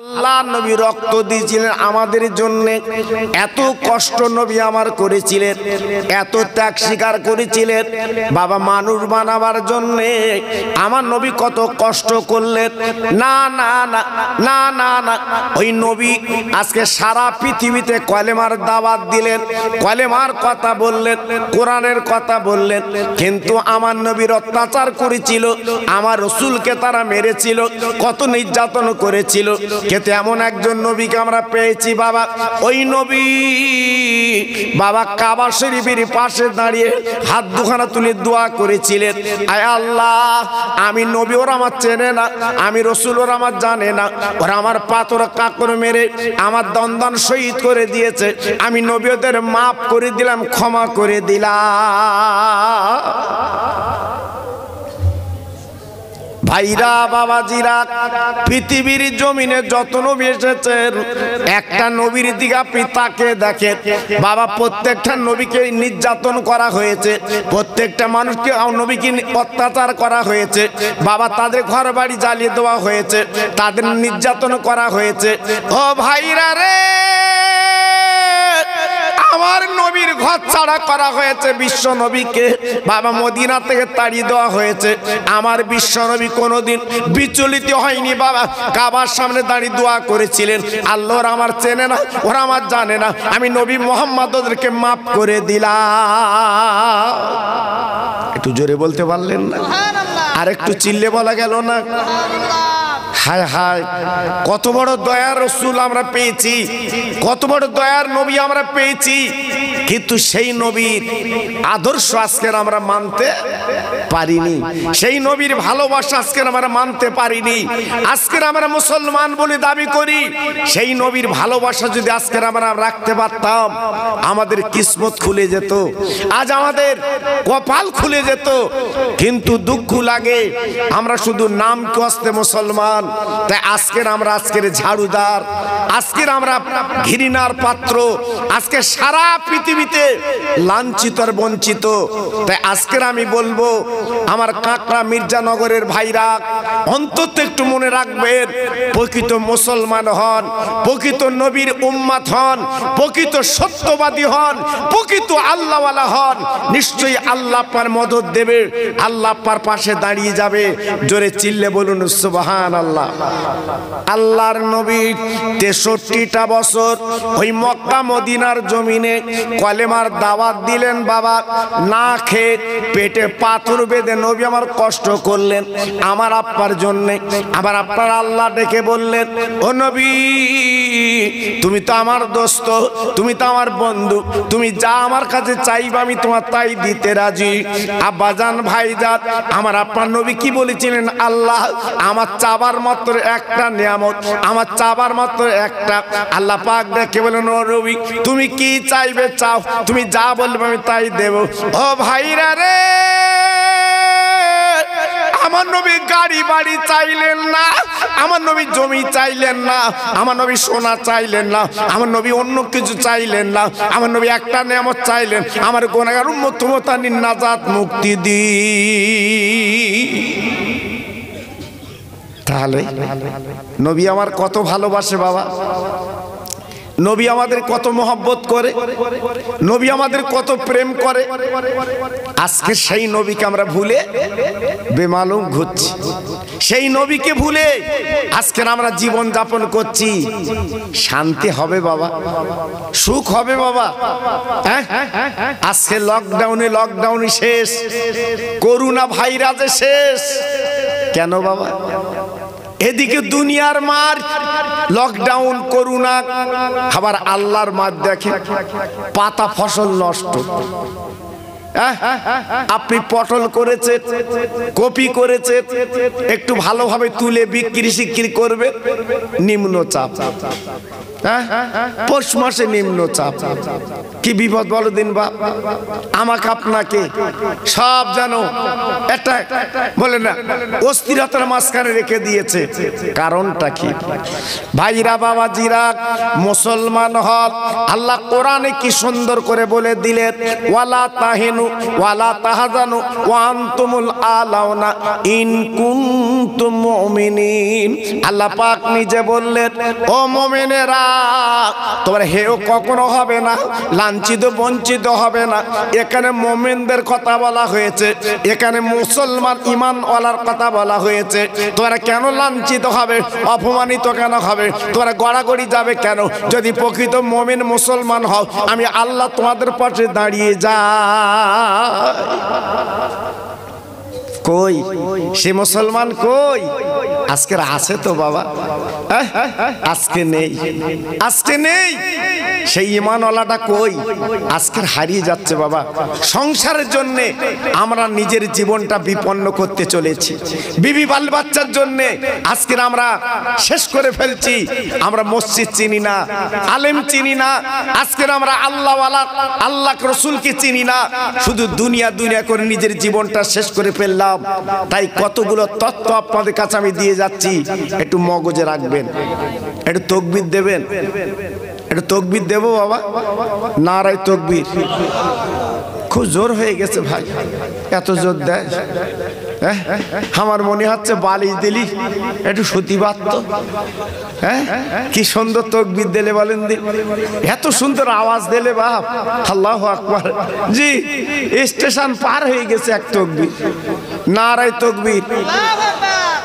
আল্লাহ নবী রক্ত দিয়েছিলেন আমাদের জন্য এত কষ্ট নবী আমার করেছিলেন এত ত্যাগ স্বীকার করেছিলেন বাবা মানুষ বানাবার জন্য আমার নবী কত কষ্ট করলেন না না না না না না ওই নবী আজকে সারা পৃথিবীতে কলেমার দাবাত দিলেন কলেমার কথা বললেন কোরআনের কথা বললেন কিন্তু আমার নবীর অত্যাচার করেছিল আমার রসুলকে তারা মেরেছিল কত নির্যাতন করেছিল খেতে এমন একজন নবীকে আমরা পেয়েছি বাবা ওই নবী বাবা কাবা শরীফের পাশে দাঁড়িয়ে হাত দুখানা তুলে দোয়া করেছিলেন আয় আল্লাহ আমি নবী ওরা আমার চেনে না আমি রসুল ওরা আমার জানে না ওরা আমার পাথর কাকর মেরে আমার দন্দন শহীদ করে দিয়েছে আমি নবী ওদের মাফ করে দিলাম ক্ষমা করে দিলাম ভাইরা বাবাজিরা পৃথিবীর জমিনে যত নবী এসেছেন একটা নবীর দিঘা পিতাকে দেখে বাবা প্রত্যেকটা নবীকে নির্যাতন করা হয়েছে প্রত্যেকটা মানুষকে নবীকে অত্যাচার করা হয়েছে বাবা তাদের ঘর বাড়ি জ্বালিয়ে দেওয়া হয়েছে তাদের নির্যাতন করা হয়েছে ও ভাইরা রে আমার নবীর ঘর ছাড়া করা হয়েছে বিশ্ব নবীকে বাবা মদিনা থেকে তাড়িয়ে দেওয়া হয়েছে আমার বিশ্ব নবী কোনোদিন বিচলিত হয়নি বাবা কাবার সামনে দাঁড়িয়ে দোয়া করেছিলেন আল্লাহ আমার চেনে না ওরা আমার জানে না আমি নবী মোহাম্মদ ওদেরকে মাফ করে দিলাম একটু জোরে বলতে পারলেন না আর একটু চিল্লে বলা গেল না হায় হায় কত বড় দয়ার রসুল আমরা পেয়েছি কত বড় দয়ার নবী আমরা পেয়েছি কিন্তু সেই নবীর আদর্শ আজকের আমরা মানতে পারিনি সেই নবীর ভালোবাসা আজকের আমরা মানতে পারিনি আজকের আমরা মুসলমান বলে দাবি করি সেই নবীর ভালোবাসা যদি আজকের আমরা রাখতে পারতাম আমাদের কিসমত খুলে যেত আজ আমাদের কপাল খুলে যেত কিন্তু দুঃখ লাগে আমরা শুধু নাম কস্তে মুসলমান তাই আজকের আমরা আজকের ঝাড়ুদার আজকের আমরা ঘৃণার পাত্র আজকে সারা পৃথিবীতে লাঞ্ছিত আর বঞ্চিত তাই আজকের আমি বলবো আমার কাঁকড়া মির্জানগরের ভাইরা অন্তত একটু মনে রাখবেন প্রকৃত মুসলমান হন প্রকৃত নবীর উম্মাত হন প্রকৃত সত্যবাদী হন প্রকৃত আল্লাহওয়ালা হন নিশ্চয়ই আল্লাহ পার মদত দেবে আল্লাহ পার পাশে দাঁড়িয়ে যাবে জোরে চিল্লে বলুন সুবাহান আল্লাহ আল্লাহর নবী তেষট্টিটা বছর ওই মক্কা মদিনার জমিনে কলেমার দাওয়াত দিলেন বাবা না খেয়ে পেটে পাথর বেঁধে নবী আমার কষ্ট করলেন আমার আপ্পার জন্যে আমার আপনার আল্লাহ ডেকে বললেন ও নবী তুমি তো আমার দোস্ত তুমি তো আমার বন্ধু তুমি যা আমার কাছে চাইবা আমি তোমার তাই দিতে রাজি আব্বাজান ভাইজাত আমার আপনার নবী কি বলেছিলেন আল্লাহ আমার চাবার মতো মাত্র একটা নিয়ামত আমার চাবার মাত্র একটা আল্লাহ পাক দেখে বলেন ও রবি তুমি কি চাইবে চাও তুমি যা বলবে আমি তাই দেব ও ভাইরা রে আমার নবী গাড়ি বাড়ি চাইলেন না আমার নবী জমি চাইলেন না আমার নবী সোনা চাইলেন না আমার নবী অন্য কিছু চাইলেন না আমার নবী একটা নেমত চাইলেন আমার গোনাগার উন্মতমতা নিন্নাজাত মুক্তি দিই তাহলে নবী আমার কত ভালোবাসে বাবা নবী আমাদের কত মহব্বত করে নবী আমাদের কত প্রেম করে আজকে সেই নবীকে আমরা ভুলে বেমালুম ঘুরছি সেই নবীকে ভুলে আজকে আমরা জীবন যাপন করছি শান্তি হবে বাবা সুখ হবে বাবা হ্যাঁ? আজকে লকডাউনে লকডাউনে শেষ করোনা ভাইরাসে শেষ কেন বাবা এদিকে দুনিয়ার মার লকডাউন করুণা আবার আল্লাহর মার দেখে পাতা ফসল নষ্ট আপনি পটল করেছে কপি করেছে একটু ভালোভাবে তুলে বিক্রি সিক্রি করবে নিম্নচাপ পৌষ মাসে নিম্নচাপ কি বিপদ বলো দিন বাপ আমাকে আপনাকে সব জানো এটা বলে না অস্থিরতার মাঝখানে রেখে দিয়েছে কারণটা কি ভাইরা বাবা জিরা মুসলমান হল আল্লাহ কোরআনে কি সুন্দর করে বলে দিলেন ওয়ালা তাহিনু ওয়ালা তাহাজানু ওয়ান্তুমুল আলাউনা ইন কুনতুম মুমিনিন আল্লাহ পাক নিজে বললেন ও মুমিনেরা তোমরা হেও কখনো হবে না লাঞ্ছিত বঞ্চিত হবে না এখানে মোমেনদের কথা বলা হয়েছে এখানে মুসলমান ইমানওয়ালার কথা বলা হয়েছে তোরা কেন লাঞ্ছিত হবে অপমানিত কেন হবে তোরা গড়াগড়ি যাবে কেন যদি প্রকৃত মোমেন মুসলমান হও আমি আল্লাহ তোমাদের পাশে দাঁড়িয়ে যা কই সে মুসলমান কই আজকের আছে তো বাবা আজকে নেই আজকে নেই সেই ইমানওয়ালাটা কই আজকের হারিয়ে যাচ্ছে বাবা সংসারের জন্য আমরা নিজের জীবনটা বিপন্ন করতে চলেছি বিবি বাল বাচ্চার জন্য আজকের আমরা শেষ করে ফেলছি আমরা মসজিদ চিনি না আলেম চিনি না আজকের আমরা আল্লাহওয়ালা আল্লাহ রসুলকে চিনি না শুধু দুনিয়া দুনিয়া করে নিজের জীবনটা শেষ করে ফেললাম তাই কতগুলো তত্ত্ব আপনাদের কাছে আমি দিয়ে যাচ্ছি একটু মগজে রাখবেন একটু তকবির দেবেন একটু তকবির দেবো বাবা না রায় তকবির খুব জোর হয়ে গেছে ভাই এত জোর দেয় হ্যাঁ? আমার মনে হচ্ছে বালিশ দিলি একটু সতীবাদ তো হ্যাঁ? কি সুন্দর তকবির দিলে বলেন এত সুন্দর আওয়াজ দিলে বাপ আল্লাহ আকবার জি স্টেশন পার হয়ে গেছে এক তকবির নারায় তকবির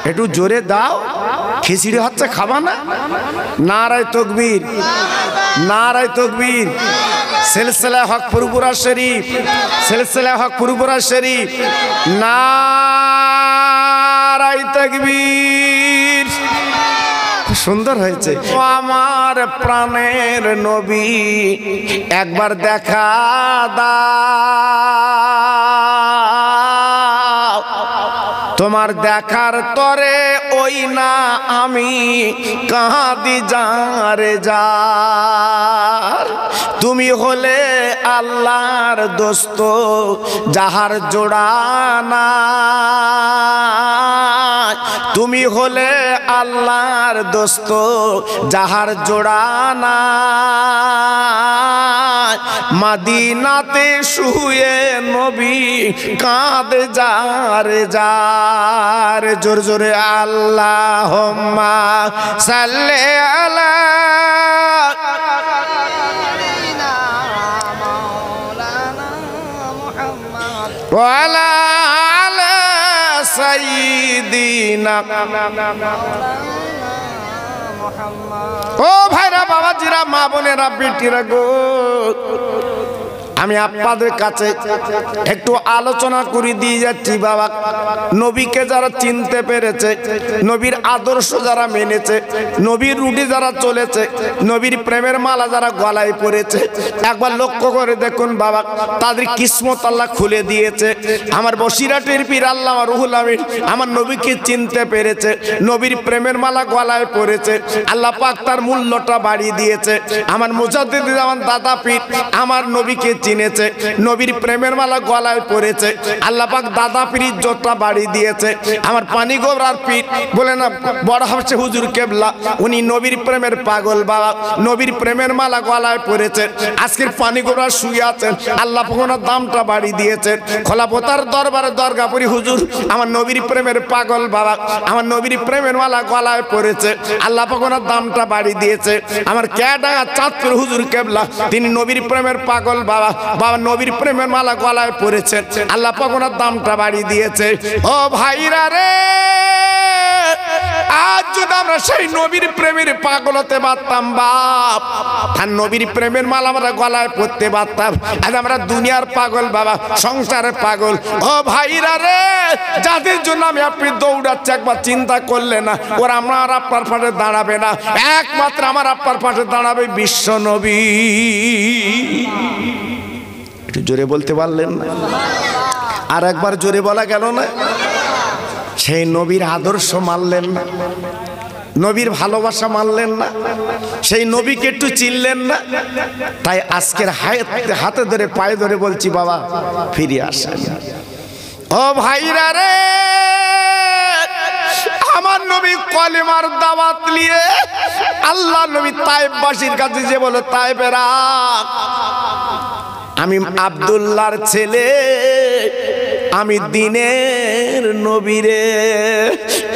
একটু জোরে দাও খিচড়ি হচ্ছে খাবা না নারায় তকবীর নারায় তকবীর সিলসিলা হক পুরপুরা শরীফ সিলসিলা হক পুরপুরা শরীফ না আল্লাহ তাকবীর সুন্দর হয়েছে আমার প্রাণের নবী একবার দেখা দা তোমার দেখার তরে ওই না আমি কাঁদি যারে যার তুমি হলে আল্লাহর দোস্ত যাহার জোড়ানা তুমি হলে আল্লাহর দোস্ত যাহার জোড়ানা মাদিনাতে শুয়ে নবী কাঁদ যার যা আর জোর জোরে আল্লাহ সাল্লে ও ভাইরা বাবাজিরা মা বোনেরা বেটিরা গো আমি আপনাদের কাছে একটু আলোচনা করে দিয়ে যাচ্ছি বাবা নবীকে যারা চিনতে পেরেছে নবীর আদর্শ যারা মেনেছে নবীর রুটি যারা চলেছে নবীর প্রেমের মালা যারা গলায় পড়েছে একবার লক্ষ্য করে দেখুন বাবা তাদের কিসমত আল্লাহ খুলে দিয়েছে আমার বসিরাটের পীর আল্লাহ রুহুল আমিন আমার নবীকে চিনতে পেরেছে নবীর প্রেমের মালা গলায় পড়েছে আল্লাহ পাক তার মূল্যটা বাড়িয়ে দিয়েছে আমার মুজাদ্দিদ আমার দাদা পীর আমার নবীকে চিনেছে নবীর প্রেমের মালা গলায় পড়েছে আল্লাপাক দাদা পীর জোটটা বাড়ি দিয়েছে আমার পানি গোবরার পীর বলে না বড় হচ্ছে হুজুর কেবলা উনি নবীর প্রেমের পাগল বাবা নবীর প্রেমের মালা গলায় পড়েছে আজকের পানি গোবরা শুয়ে আছেন আল্লাহ ওনার দামটা বাড়ি দিয়েছে খোলাপোতার দরবারে দরগাপুরি হুজুর আমার নবীর প্রেমের পাগল বাবা আমার নবীর প্রেমের মালা গলায় পড়েছে আল্লাহ ওনার দামটা বাড়ি দিয়েছে আমার ক্যাডা চাঁদপুর হুজুর কেবলা তিনি নবীর প্রেমের পাগল বাবা বাবা নবীর প্রেমের মালা গলায় পড়েছেন আল্লাহ পাগনার দামটা বাড়ি দিয়েছে ও ভাইরা রে আজ যদি আমরা সেই নবীর প্রেমের পাগল হতে পারতাম বাপ আর নবীর প্রেমের মাল আমরা গলায় পড়তে পারতাম আজ আমরা দুনিয়ার পাগল বাবা সংসারের পাগল ও ভাইরা রে যাদের জন্য আমি আপনি দৌড়াচ্ছি একবার চিন্তা করলে না ওরা আমার আপনার পাশে দাঁড়াবে না একমাত্র আমার আপনার পাশে দাঁড়াবে বিশ্ব নবী একটু জোরে বলতে পারলেন না আর একবার জোরে বলা গেল না সেই নবীর আদর্শ মানলেন না নবীর ভালোবাসা মানলেন না সেই নবীকে একটু চিনলেন না তাই আজকের হাতে ধরে পায়ে ধরে বলছি বাবা ফিরে আসেন ও ভাইরা রে আমার নবী কলেমার দাওয়াত নিয়ে আল্লাহ নবী তাইবাসীর কাছে যে বলে তাইবেরা আমি আবদুল্লার ছেলে আমি দিনের নবীরে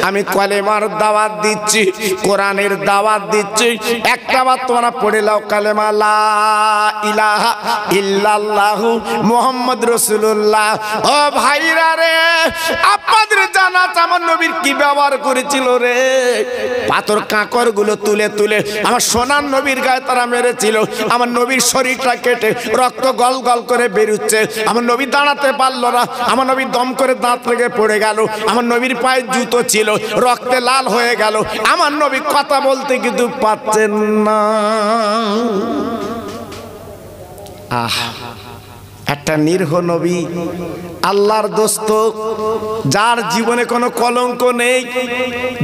আমি কলেমার দাওয়াত দিচ্ছি কোরআনের দাওয়াত দিচ্ছি একটা বার তোমরা পড়ে লাও কালেমা লা ইলাহা ইল্লাল্লাহু মোহাম্মদ রসুল্লাহ ও ভাইরা রে আপনাদের জানা আমার নবীর কি ব্যবহার করেছিল রে পাথর গুলো তুলে তুলে আমার সোনার নবীর গায়ে তারা মেরেছিল আমার নবীর শরীরটা কেটে রক্ত গল গল করে বেরুচ্ছে আমার নবী দাঁড়াতে পারলো না আমার নবী দম করে দাঁত লেগে পড়ে গেল আমার নবীর পায়ে জুতো ছিল রক্তে লাল হয়ে গেল আমার নবী কথা বলতে কিন্তু পাচ্ছেন না আহা একটা নির্হ নবী আল্লাহর দোস্ত যার জীবনে কোনো কলঙ্ক নেই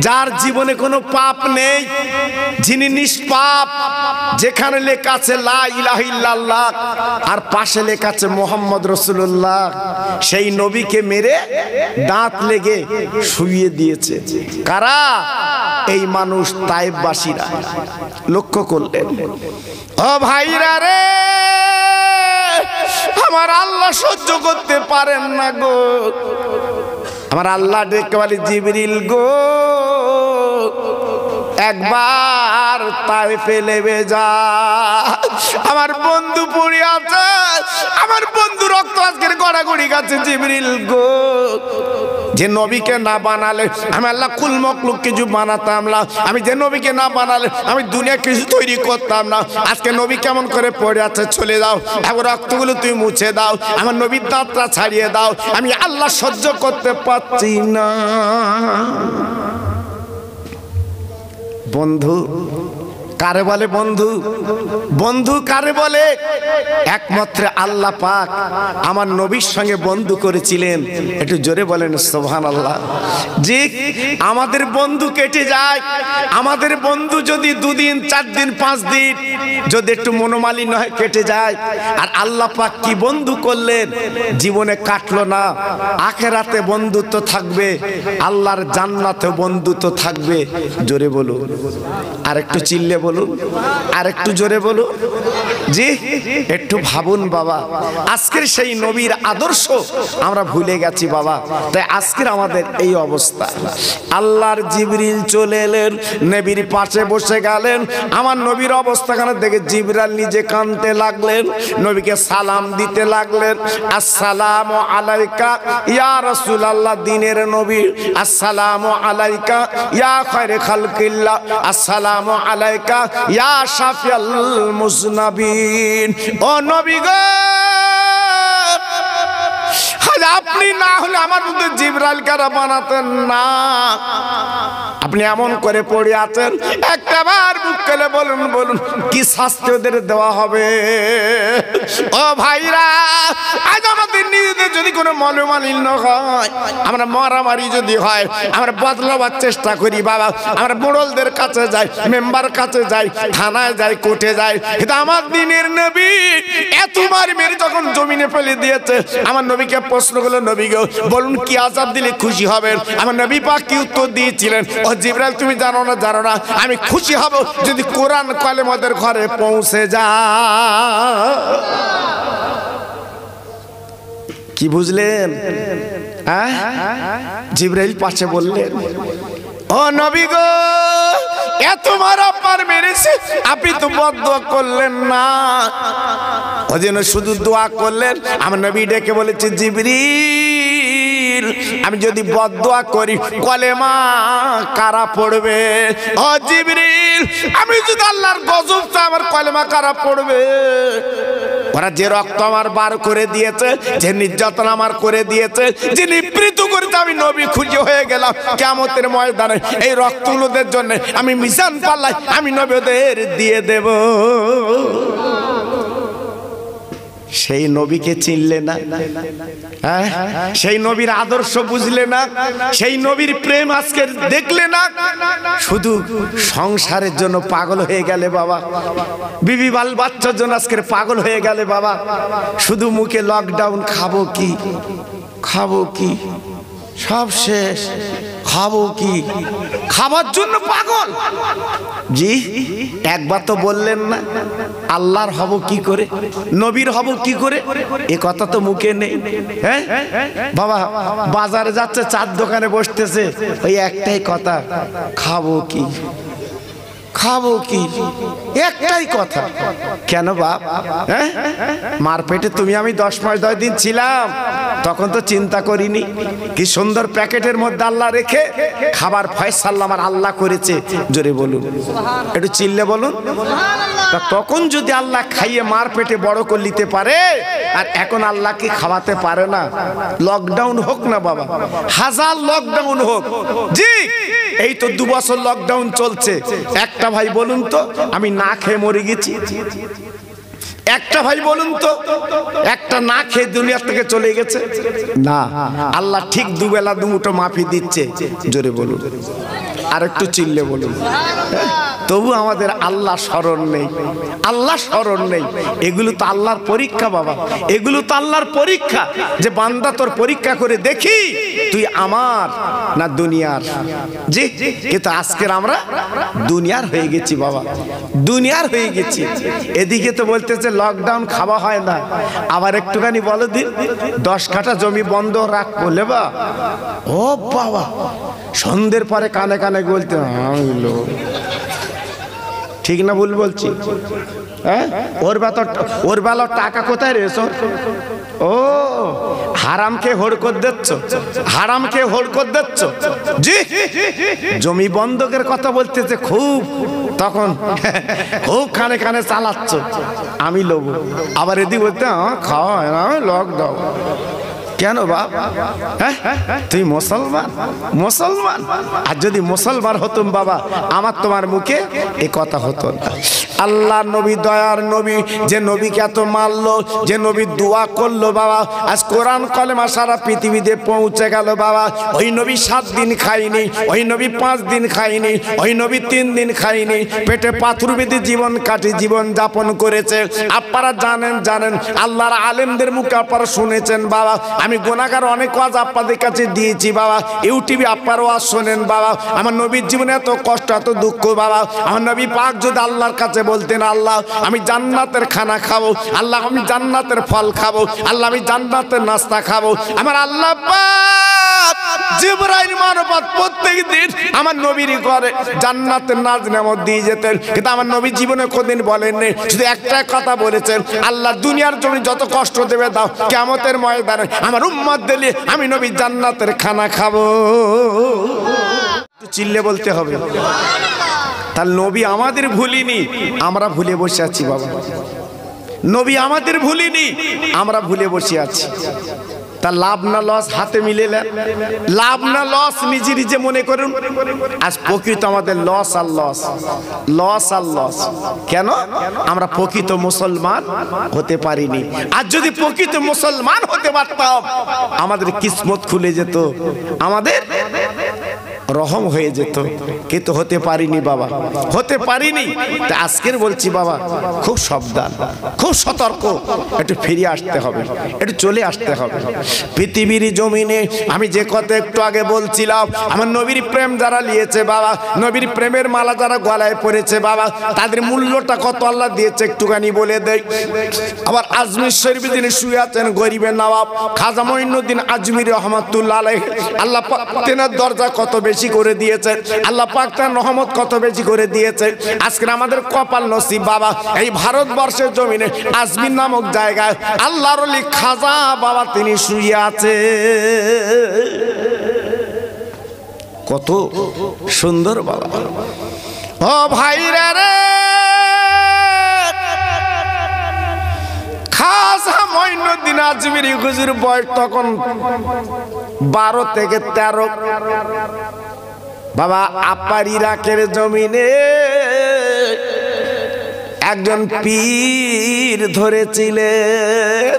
যার জীবনে কোনো পাপ নেই যিনি নিষ্পাপ যেখানে লেখা আছে লাহ আর পাশে লেখা আছে মোহাম্মদ রসুল্লাহ সেই নবীকে মেরে দাঁত লেগে শুয়ে দিয়েছে কারা এই মানুষ তাইবাসীরা লক্ষ্য করলেন ও ভাইরা রে আমার আল্লাহ সহ্য করতে পারেন না গো আমার আল্লাহ ডেকে বলে জিবরিল গো একবার তাই ফেলে যা আমার বন্ধু পড়ে আছে আমার বন্ধু রক্ত আজকের গড়াগড়ি গাছে জিবরিল গো যে নবীকে না বানালে আমি আল্লাহ কুল মকলুক কিছু বানাতাম না আমি যে নবীকে না বানালে আমি দুনিয়া কিছু তৈরি করতাম না আজকে নবী কেমন করে পড়ে আছে চলে দাও এখন রক্তগুলো তুমি মুছে দাও আমার নবীর দাঁতটা ছাড়িয়ে দাও আমি আল্লাহ সহ্য করতে পারছি না বন্ধু কারে বলে বন্ধু বন্ধু কারে বলে একমাত্র আল্লাহ পাক আমার নবীর সঙ্গে বন্ধু করেছিলেন একটু জোরে বলেন সোহান আল্লাহ যে আমাদের বন্ধু কেটে যায় আমাদের বন্ধু যদি দুদিন চার দিন পাঁচ দিন যদি একটু মনোমালিন্য হয় কেটে যায় আর আল্লাহ পাক কি বন্ধু করলেন জীবনে কাটলো না আখেরাতে বন্ধুত্ব থাকবে আল্লাহর জান্নাতে বন্ধুত্ব থাকবে জোরে বলুন আর একটু চিল্লে বলুন বলুন আর একটু জোরে বলুন জি একটু ভাবুন বাবা আজকের সেই নবীর আদর্শ আমরা ভুলে গেছি বাবা তাই আজকের আমাদের এই অবস্থা আল্লাহর জিবরিল চলে এলেন নবীর পাশে বসে গেলেন আমার নবীর অবস্থা কেন দেখে জিবরাল নিজে কানতে লাগলেন নবীকে সালাম দিতে লাগলেন আসসালাম আলাইকা ইয়া রসুল আল্লাহ দিনের নবী আসসালাম আলাইকা ইয়া খয়রে খালকিল্লা আসসালাম আলাইকা ইয়া শাফিয়াল মুজনাবিন ও নবী গো আপনি না হলে আমার মধ্যে জিবরাল কারা বানাতেন না আপনি এমন করে পড়ে আছেন বার মুখ কেলে বলুন বলুন কি শাস্তি ওদের দেওয়া হবে ও ভাইরা নিজেদের যদি কোনো আমরা মারামারি যদি হয় আমরা বদলাবার চেষ্টা করি বাবা কাছে মেম্বার কাছে যাই থানায় আমার নবী মেরে জমিনে ফেলে দিয়েছে আমার নবীকে প্রশ্ন করলো বলুন কি আজাব দিলে খুশি হবেন আমার নবী কি উত্তর দিয়েছিলেন ও জিবরাল তুমি জানো না জানো না আমি খুশি হব যদি কোরআন কলেমাদের ঘরে পৌঁছে যা কি বুঝলেন হ্যাঁ? জিব্রাইল পাশে বললেন ও নবী গো এত তোমার আপনার মেরেছে আপনি তো বদ্ধ করলেন না ও যেন শুধু দোয়া করলেন আমার নবী ডেকে বলেছে জিবরিল আমি যদি বদোয়া করি কলেমা কারা পড়বে ও জিবরিল আমি যদি আল্লাহর গজব আমার কলেমা কারা পড়বে ওরা যে রক্ত আমার বার করে দিয়েছে যে নির্যাতন আমার করে দিয়েছে যে নিবৃত করেছে আমি নবী খুঁজে হয়ে গেলাম কেমতের ময়দানে এই রক্তগুলোদের জন্য আমি মিশন পাল্লাই আমি নবী ওদের দিয়ে দেব সেই নবীকে চিনলে না হ্যাঁ? সেই নবীর আদর্শ বুঝলে না সেই নবীর প্রেম আজকে দেখলে না শুধু সংসারের জন্য পাগল হয়ে গেলে বাবা বিবি বাল বাচ্চার জন্য আজকের পাগল হয়ে গেলে বাবা শুধু মুখে লকডাউন খাবো কি খাবো কি সব শেষ খাবো কি খাবার জন্য পাগল জি একবার তো বললেন না আল্লাহর হব কি করে নবীর হব কি করে এ কথা তো মুখে নেই হ্যাঁ বাবা বাজারে যাচ্ছে চার দোকানে বসতেছে ওই একটাই কথা খাবো কি খাবো কি একটাই কথা কেন বাপ হ্যাঁ? মারপেটে মার পেটে তুমি আমি দশ মাস দশ দিন ছিলাম তখন তো চিন্তা করিনি কি সুন্দর প্যাকেটের মধ্যে আল্লাহ রেখে খাবার ফয়সাল্লা আমার আল্লাহ করেছে জোরে বলুন একটু চিল্লে বলুন তা তখন যদি আল্লাহ খাইয়ে মার পেটে বড় করে নিতে পারে আর এখন কি খাওয়াতে পারে না লকডাউন হোক না বাবা হাজার লকডাউন হোক জি এই তো দু বছর লকডাউন চলছে একটা ভাই বলুন তো আমি না খেয়ে মরে গেছি একটা ভাই বলুন তো একটা না খেয়ে দুনিয়ার থেকে চলে গেছে না আল্লাহ ঠিক দুবেলা দুমুটো মাফি দিচ্ছে জোরে বলুন আর একটু চিল্লে বলুন তবু আমাদের আল্লাহ স্মরণ নেই আল্লাহ স্মরণ নেই এগুলো তো আল্লাহর পরীক্ষা বাবা এগুলো তো আল্লাহর পরীক্ষা যে বান্দা তোর পরীক্ষা করে দেখি তুই আমার না দুনিয়ার জি কিন্তু আজকের আমরা দুনিয়ার হয়ে গেছি বাবা দুনিয়ার হয়ে গেছি এদিকে তো বলতেছে লকডাউন খাওয়া হয় না আবার একটুখানি বলো দিন দশ কাঠা জমি বন্ধ রাখ করলে বা ও বাবা সন্ধ্যের পরে কানে কানে বলতে হ্যাঁ ঠিক না ভুল বলছি হ্যাঁ ওর বেতর ওর বেলা টাকা কোথায় রয়েছে ও হারামকে হোড়কর দিচ্ছ হারামকে হোড়কর দিচ্ছ জি জমি বন্ধকের কথা বলতেছে খুব তখন খুব কানে কানে চালাচ্ছ আমি লোব আবার এদিক বলতে হ্যাঁ, খাওয়া হয় হ্যাঁ, লক দাও কেন বাপ হ্যাঁ? তুই মুসলমান মুসলমান আর যদি মুসলমান হতুম বাবা আমার তোমার মুখে এ কথা হতো না আল্লাহ নবী দয়ার নবী যে নবীকে এত মারলো যে নবী দোয়া করলো বাবা আজ কোরআন কলেমা সারা পৃথিবীতে পৌঁছে গেল বাবা ওই নবী সাত দিন খাইনি ওই নবী পাঁচ দিন খাইনি ওই নবী তিন দিন খাইনি পেটে পাথর বেঁধে জীবন কাটি জীবন যাপন করেছে আপনারা জানেন জানেন আল্লাহর আলেমদের মুখে আপনারা শুনেছেন বাবা আমি গোনাগার অনেক কাজ আপনাদের কাছে দিয়েছি বাবা ইউটিউবে আপনারও ওয়াজ শোনেন বাবা আমার নবীর জীবনে এত কষ্ট এত দুঃখ বাবা আমার নবী পাক যদি আল্লাহর কাছে বলতেন আল্লাহ আমি জান্নাতের খানা খাবো আল্লাহ আমি জান্নাতের ফল খাবো আল্লাহ আমি জান্নাতের নাস্তা খাবো আমার আল্লাহ পা জিব্রাইল মারফত প্রত্যেক আমার নবীরই করে জান্নাতের নাজ নামত দিয়ে যেতেন কিন্তু আমার নবী জীবনে কোনদিন বলেননি শুধু একটা কথা বলেছেন আল্লাহ দুনিয়ার জমি যত কষ্ট দেবে দাও কেমতের ময়দানে আমার উম্মত দিলে আমি নবী জান্নাতের খানা খাবো চিল্লে বলতে হবে তার নবী আমাদের ভুলিনি আমরা ভুলে বসে আছি বাবা নবী আমাদের ভুলিনি আমরা ভুলে বসে আছি তা লাভ না লস হাতে মিলেলেন লাভ না লস নিজে নিজে মনে করুন আজ প্রকৃত আমাদের লস আর লস লস আর লস কেন আমরা প্রকৃত মুসলমান হতে পারিনি আর যদি প্রকৃত মুসলমান হতে পারতাম আমাদের কিসমত খুলে যেত আমাদের রহম হয়ে যেত কিন্তু হতে পারিনি বাবা হতে পারিনি আজকের বলছি বাবা খুব সাবধান খুব সতর্ক একটু ফিরে আসতে হবে একটু চলে আসতে হবে পৃথিবীর জমিনে আমি যে কথা একটু আগে বলছিলাম আমার নবীর প্রেম যারা নিয়েছে বাবা নবীর প্রেমের মালা যারা গলায় পড়েছে বাবা তাদের মূল্যটা কত আল্লাহ দিয়েছে একটুখানি বলে দেয় আবার আজমির শরীফ যিনি শুয়ে আছেন গরিবের নবাব খাজা মহিনুদ্দিন আজমির রহমাতুল্লাহ আল্লাহ তেনার দরজা কত বেশি বেশি করে দিয়েছে আল্লাহ পাক তার রহমত কত বেশি করে দিয়েছে আজকে আমাদের কপাল নসিব বাবা এই ভারতবর্ষের জমিনে আজমির নামক জায়গায় আল্লাহর খাজা বাবা তিনি শুয়ে আছে কত সুন্দর বাবা ও ভাই রে খাজা মঈনুদ্দিন আজমিরি হুজুর বয়স তখন বারো থেকে তেরো বাবা আপার ইরাকের জমিনে একজন পীর ধরেছিলেন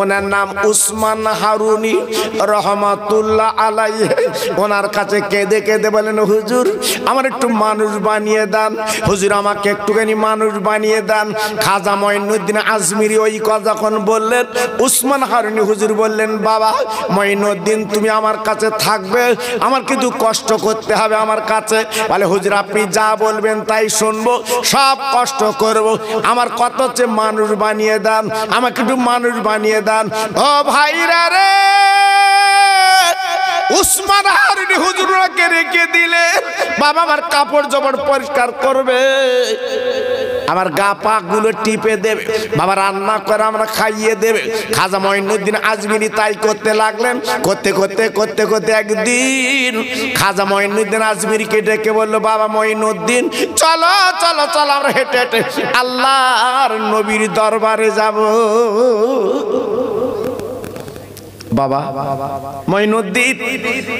ওনার নাম উসমান হারুনি রহমাতুল্লাহ আলাই ওনার কাছে কেঁদে কেঁদে বলেন হুজুর আমার একটু মানুষ বানিয়ে দেন হুজুর আমাকে একটুখানি মানুষ বানিয়ে দেন খাজা মঈনুদ্দিন আজমিরি ওই ক যখন বললেন উসমান হারুনি হুজুর বললেন বাবা মঈনুদ্দিন তুমি আমার কাছে থাকবে আমার কিন্তু কষ্ট করতে হবে আমার কাছে বলে হুজুর আপনি যা বলবেন তাই শুনবো সব কষ্ট করব দেব আমার কত হচ্ছে মানুষ বানিয়ে দেন আমাকে একটু মানুষ বানিয়ে দেন ও ভাইরা রে উসমান হারুনি রেখে দিলে বাবা আমার কাপড় জবর পরিষ্কার করবে আমার গা পাকগুলো টিপে দেবে বাবা রান্না করে আমরা খাইয়ে দেবে খাজা মঈনুদ্দিন আজমিনি তাই করতে লাগলেন করতে করতে করতে করতে একদিন খাজা মঈনুদ্দিন আজমিরিকে ডেকে বললো বাবা মঈনুদ্দিন চলো চলো চলো আমরা হেঁটে হেঁটে আল্লাহর নবীর দরবারে যাব বাবা মঈনুদ্দিন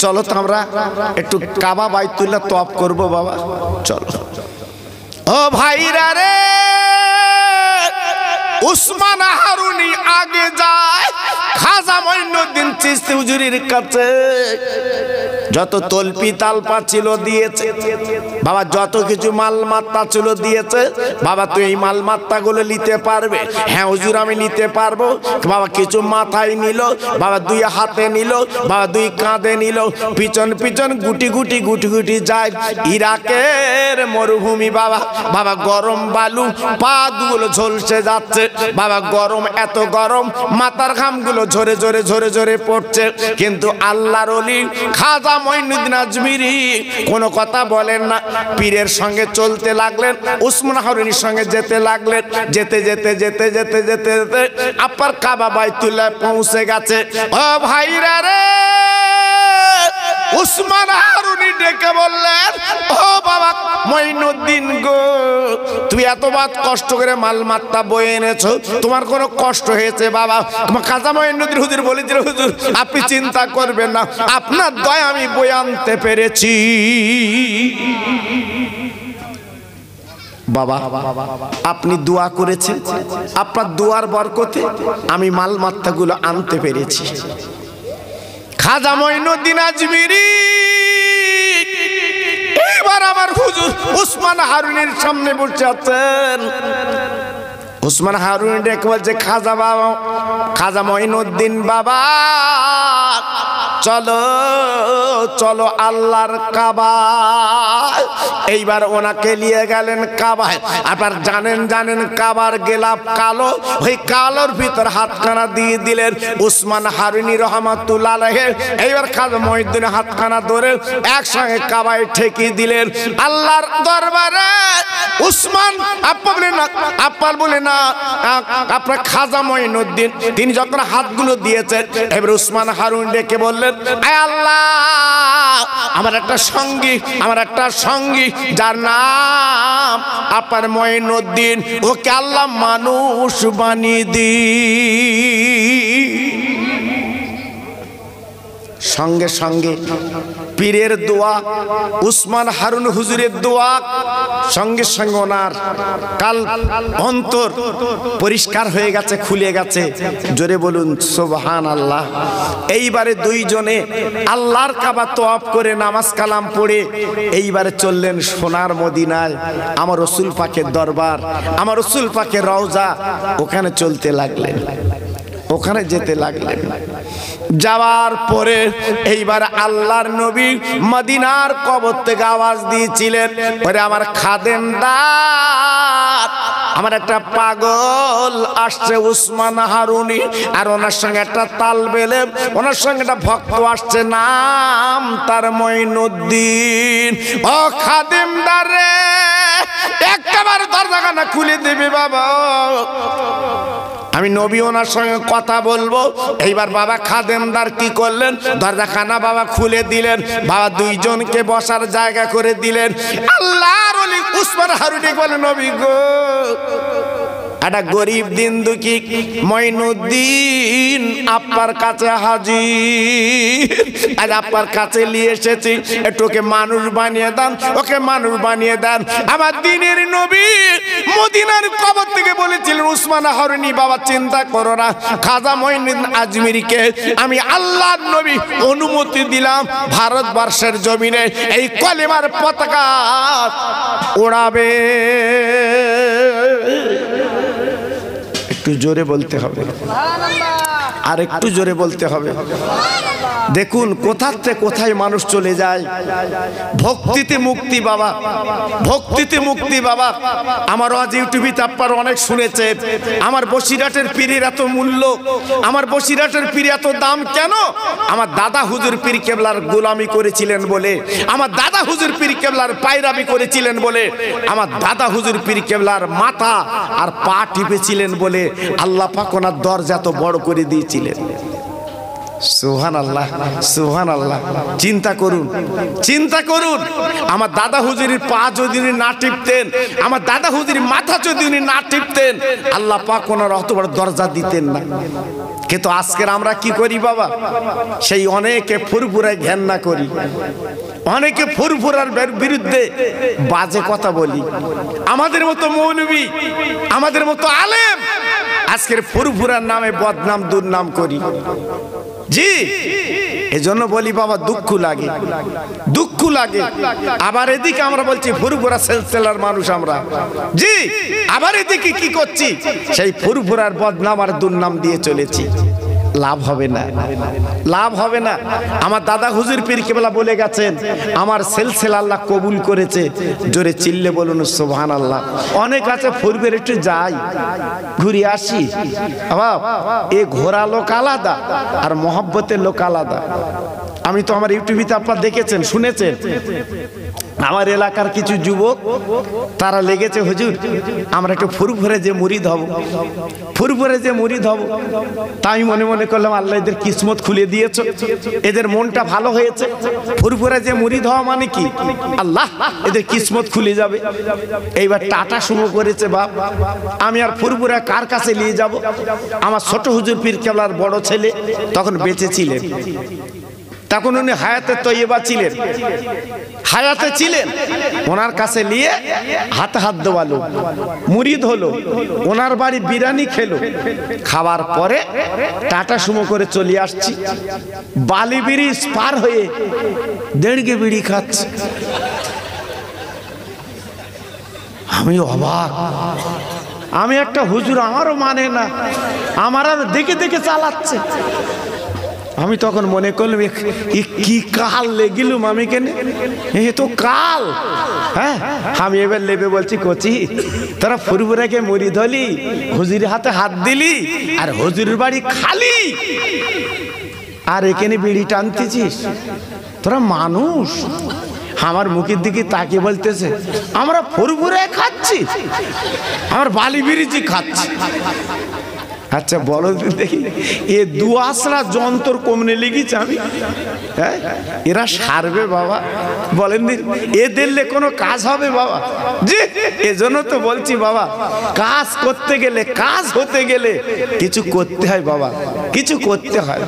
চলো তো আমরা একটু কাবা বাইতুল্লাহ তপ করব বাবা চলো ও ভাইরা রে উসমান হারুনি আগে যায় খাজা মঈনুদ্দিন চিস্তি হুজুরির কাছে যত তলপি তালপা ছিল দিয়েছে বাবা যত কিছু মালমাত্তা ছিল দিয়েছে বাবা তুই এই গুলো নিতে পারবে হ্যাঁ হুজুর আমি নিতে পারবো বাবা কিছু মাথায় নিল বাবা দুই হাতে নিল বাবা দুই কাঁধে নিল পিছন পিছন গুটি গুটি গুটি গুটি যায় ইরাকের মরুভূমি বাবা বাবা গরম বালু পা দুগুলো ঝলসে যাচ্ছে বাবা গরম এত গরম মাথার ঘামগুলো ঝরে ঝরে ঝরে ঝরে পড়ছে কিন্তু আল্লাহর অলি খাজা মঈনুদ্দিন আজমিরি কোনো কথা বলেন না পীরের সঙ্গে চলতে লাগলেন উসমান হারুনির সঙ্গে যেতে লাগলেন যেতে যেতে যেতে যেতে যেতে যেতে আপার কাবা বাইতুল্লাহ পৌঁছে গেছে ও ভাইরা রে উসমান হারুনি ডেকে বললেন ও বাবা মঈনুদ্দিন গো তুমি বাদ কষ্ট করে মাল মাত্তা বয়ে এনেছো তোমার কোনো কষ্ট হয়েছে বাবা খাজা মঈনুদ্দিন হুজুর বলেছিল হুজুর আপনি চিন্তা করবেন না আপনার দয়া আমি বয়ে আনতে পেরেছি বাবা আপনি দোয়া করেছেন আপনার দোয়ার বরকতে আমি মাল মাত্তাগুলো আনতে পেরেছি খাজা মঈনুদ্দিন আজমিরি এবার আমার হুজুর উসমান হারুনের সামনে বসে আছেন উসমান হারুন ডেকে যে খাজা বাবা খাজা মঈনুদ্দিন বাবা চলো চলো আল্লাহর কাবা এইবার ওনাকে নিয়ে গেলেন কাবায় আবার জানেন জানেন কাবার গেলাপ কালো ওই কালোর ভিতর হাতখানা দিয়ে দিলেন উসমান হারুনি রহমাতুল্লাহ এইবার খাজ মহিউদ্দিন হাতখানা ধরে একসঙ্গে কাবায় ঠেকি দিলেন আল্লাহর দরবারে উসমান আপা বলে না আপার বলে না আপনার খাজা মহিনুদ্দিন তিনি যখন হাতগুলো দিয়েছেন এবার উসমান হারুন ডেকে বললেন আমার একটা সঙ্গী আমার একটা সঙ্গী যার নাম আপার মঈনুদ্দিন ওকে আল্লাহ মানুষ বানিয়ে দিই সঙ্গে সঙ্গে পীরের দোয়া উসমান হারুন হুজুরের দোয়া সঙ্গে সঙ্গে ওনার কাল অন্তর পরিষ্কার হয়ে গেছে খুলে গেছে জোরে বলুন সোবহান আল্লাহ এইবারে দুইজনে আল্লাহর কাবা তোয়াপ করে নামাজ কালাম পড়ে এইবারে চললেন সোনার মদিনায় আমার রসুল পাখের দরবার আমার রসুল পাখের রওজা ওখানে চলতে লাগলেন ওখানে যেতে লাগলেন যাওয়ার পরে এইবার আল্লাহর নবী মদিনার কবর থেকে আওয়াজ দিয়েছিলেন পরে আমার খাদেন আমার একটা পাগল আসছে উসমান হারুনি আর ওনার সঙ্গে একটা তাল বেলে ওনার সঙ্গে একটা ভক্ত আসছে নাম তার মঈনুদ্দিন ও খাদেমদার রে একটাবার দরজাখানা খুলে দেবে বাবা আমি নবী ওনার সঙ্গে কথা বলবো এইবার বাবা খাদেমদার কি করলেন খানা বাবা খুলে দিলেন বাবা দুইজনকে বসার জায়গা করে দিলেন আল্লাহ উসমান হারুনি বলে নবী গো একটা গরিব দিন দুঃখী মইনুদ্দিন আপার কাছে হাজির আজ আপার কাছে নিয়ে এসেছি একটু ওকে মানুষ বানিয়ে দেন ওকে মানুষ বানিয়ে দেন আমার দিনের নবী মদিনার কবর থেকে বলেছিলেন উসমান হরিনি বাবা চিন্তা করো না খাজা মইনুদ্দিন আজমিরিকে আমি আল্লাহ নবী অনুমতি দিলাম ভারতবর্ষের জমিনে এই কলেমার পতাকা ওড়াবে একটু জোরে বলতে হবে আর একটু জোরে বলতে হবে দেখুন কোথাতে কোথায় মানুষ চলে যায় ভক্তিতে মুক্তি বাবা ভক্তিতে মুক্তি বাবা আমার আজ ইউটিউবে তাপ্পার অনেক শুনেছে আমার বসিরাটের পীরের এত মূল্য আমার বসিরাটের পীর এত দাম কেন আমার দাদা হুজুর পীর কেবলার গোলামি করেছিলেন বলে আমার দাদা হুজুর পীর কেবলার পায়রামি করেছিলেন বলে আমার দাদা হুজুর পীর কেবলার মাথা আর পা টিপেছিলেন বলে আল্লাহ পাকোনার দরজা তো বড় করে দিয়েছিলেন সুহান আল্লাহ সুহান আল্লাহ চিন্তা করুন চিন্তা করুন আমার দাদা হুজুরির পা যদি উনি না টিপতেন আমার দাদা হুজুরির মাথা যদি উনি না টিপতেন আল্লাহ পাক ওনার অত বড় দরজা দিতেন না কিন্তু আজকের আমরা কি করি বাবা সেই অনেকে ফুরফুরায় ঘেন্না করি অনেকে ফুরফুরার বিরুদ্ধে বাজে কথা বলি আমাদের মতো মৌলবী আমাদের মতো আলেম আজকের ফুরফুরার নামে বদনাম দুর্নাম করি জি এজন্য বলি বাবা দুঃখ লাগে দুঃখ লাগে আবার এদিকে আমরা বলছি ফুরফুরা সেলসেলার মানুষ আমরা জি আবার এদিকে কি করছি সেই ফুরফুরার বদনাম আর দুর্নাম দিয়ে চলেছি লাভ হবে না লাভ হবে না আমার দাদা হুজুর পীর কেবলা বলে গেছেন আমার সেলসেল আল্লাহ কবুল করেছে জোরে চিল্লে বলুন সোহান আল্লাহ অনেক আছে ফুরবের একটু যাই ঘুরে আসি বাবা এ ঘোরা লোক আলাদা আর মহব্বতের লোক আলাদা আমি তো আমার ইউটিউবিতে আপনার দেখেছেন শুনেছেন আমার এলাকার কিছু যুবক তারা লেগেছে হুজুর আমরা একটু ফুরফুরে যে মুড়ি ধব ফুরফুরে যে মুড়ি ধব তা আমি মনে মনে করলাম আল্লাহ এদের কিসমত খুলে দিয়েছ এদের মনটা ভালো হয়েছে ফুরফুরে যে মুড়ি ধোয়া মানে কি আল্লাহ এদের কিসমত খুলে যাবে এইবার টাটা শুরু করেছে বাপ আমি আর ফুরফুরে কার কাছে নিয়ে যাব আমার ছোট হুজুর পীর কেবলার বড় ছেলে তখন বেঁচে ছিলেন তখন উনি হায়াতে তৈবা ছিলেন হায়াতে ছিলেন ওনার কাছে নিয়ে হাতে হাত দেওয়ালো মুরিদ হলো ওনার বাড়ি বিরানি খেলো খাওয়ার পরে টাটা সুমো করে চলে আসছি বালি ব্রিজ পার হয়ে দেড়গে বিড়ি খাচ্ছে আমি অবাক আমি একটা হুজুর আমারও মানে না আমার আর দেখে দেখে চালাচ্ছে আমি তখন মনে করলাম কি কাল লেগিলুম আমি কেন এ তো কাল হ্যাঁ আমি এবার লেবে বলছি কচি তারা ফুরফুরাকে মুড়ি ধলি হুজুরের হাতে হাত দিলি আর হুজুরের বাড়ি খালি আর এখানে বিড়ি টানতেছিস তোরা মানুষ আমার মুখের দিকে তাকে বলতেছে আমরা ফুরফুরে খাচ্ছি আমার বালি বিরিচি খাচ্ছি আচ্ছা বলো দেখি এ দু আশরা যন্ত্র কমনে লেগেছে আমি হ্যাঁ এরা সারবে বাবা বলেন এ দিলে কোনো কাজ হবে বাবা জি এজন্য তো বলছি বাবা কাজ করতে গেলে কাজ হতে গেলে কিছু করতে হয় বাবা কিছু করতে হয়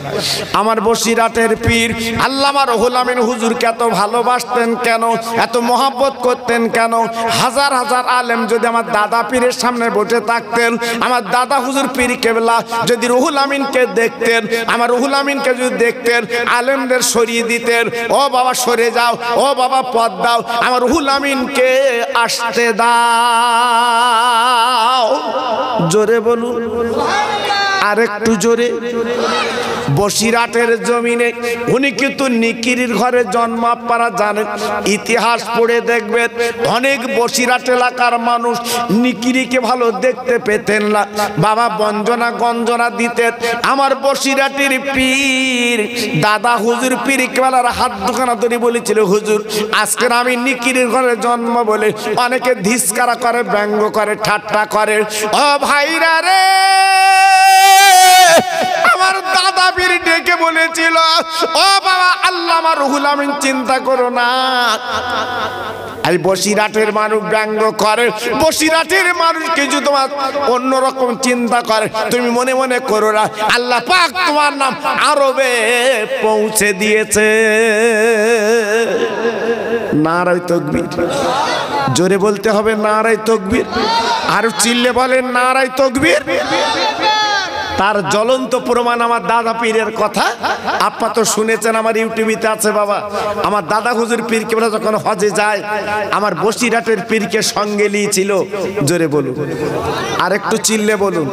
আমার বসিরাটের পীর আল্লামা রহুল আমিন হুজুরকে এত ভালোবাসতেন কেন এত মহাব্বত করতেন কেন হাজার হাজার আলেম যদি আমার দাদা পীরের সামনে বসে থাকতেন আমার দাদা হুজুর পীরকে কেবলা যদি রুহুল আমিনকে দেখতেন আমার রুহুল আমিনকে যদি দেখতেন আলেমদের সরিয়ে দিতেন ও বাবা সরে যাও ও বাবা পদ দাও আমার রুহুল আমিনকে আসতে দাও জোরে বলুন আরেকটু জোরে বসিরাটের জমিনে উনি কিন্তু নিকিরির ঘরে জন্ম আপনারা জানেন ইতিহাস পড়ে দেখবেন অনেক বসিরাট এলাকার মানুষ নিকিরিকে ভালো দেখতে পেতেন না বাবা বঞ্জনা গঞ্জনা দিতেন আমার বসিরাটের পীর দাদা হুজুর পীর কেবলার হাত দোকানা তৈরি বলেছিল হুজুর আজকের আমি নিকিরির ঘরে জন্ম বলে অনেকে ধিসকারা করে ব্যঙ্গ করে ঠাট্টা করে ও ভাইরা রে আমার দাদা পীর ডেকে বলেছিল ও বাবা আল্লাহ আমার রুহুল আমিন চিন্তা করো না আর বসিরাটের মানুষ ব্যঙ্গ করে বসিরাটের মানুষ কিছু তোমার অন্যরকম চিন্তা করে তুমি মনে মনে করো না আল্লাহ পাক তোমার নাম আরবে পৌঁছে দিয়েছে নারাই তকবির জোরে বলতে হবে নারাই তকবির আর চিল্লে বলে নারাই তকবির তার জ্বলন্ত প্রমাণ আমার দাদা পীরের কথা আপা তো শুনেছেন আমার ইউটিউবিতে আছে বাবা আমার দাদা হুজুর পীরকে যখন হজে যায় আমার বসিরাটের পীরকে সঙ্গে নিয়েছিল জোরে বলুন আর একটু চিল্লে বলুন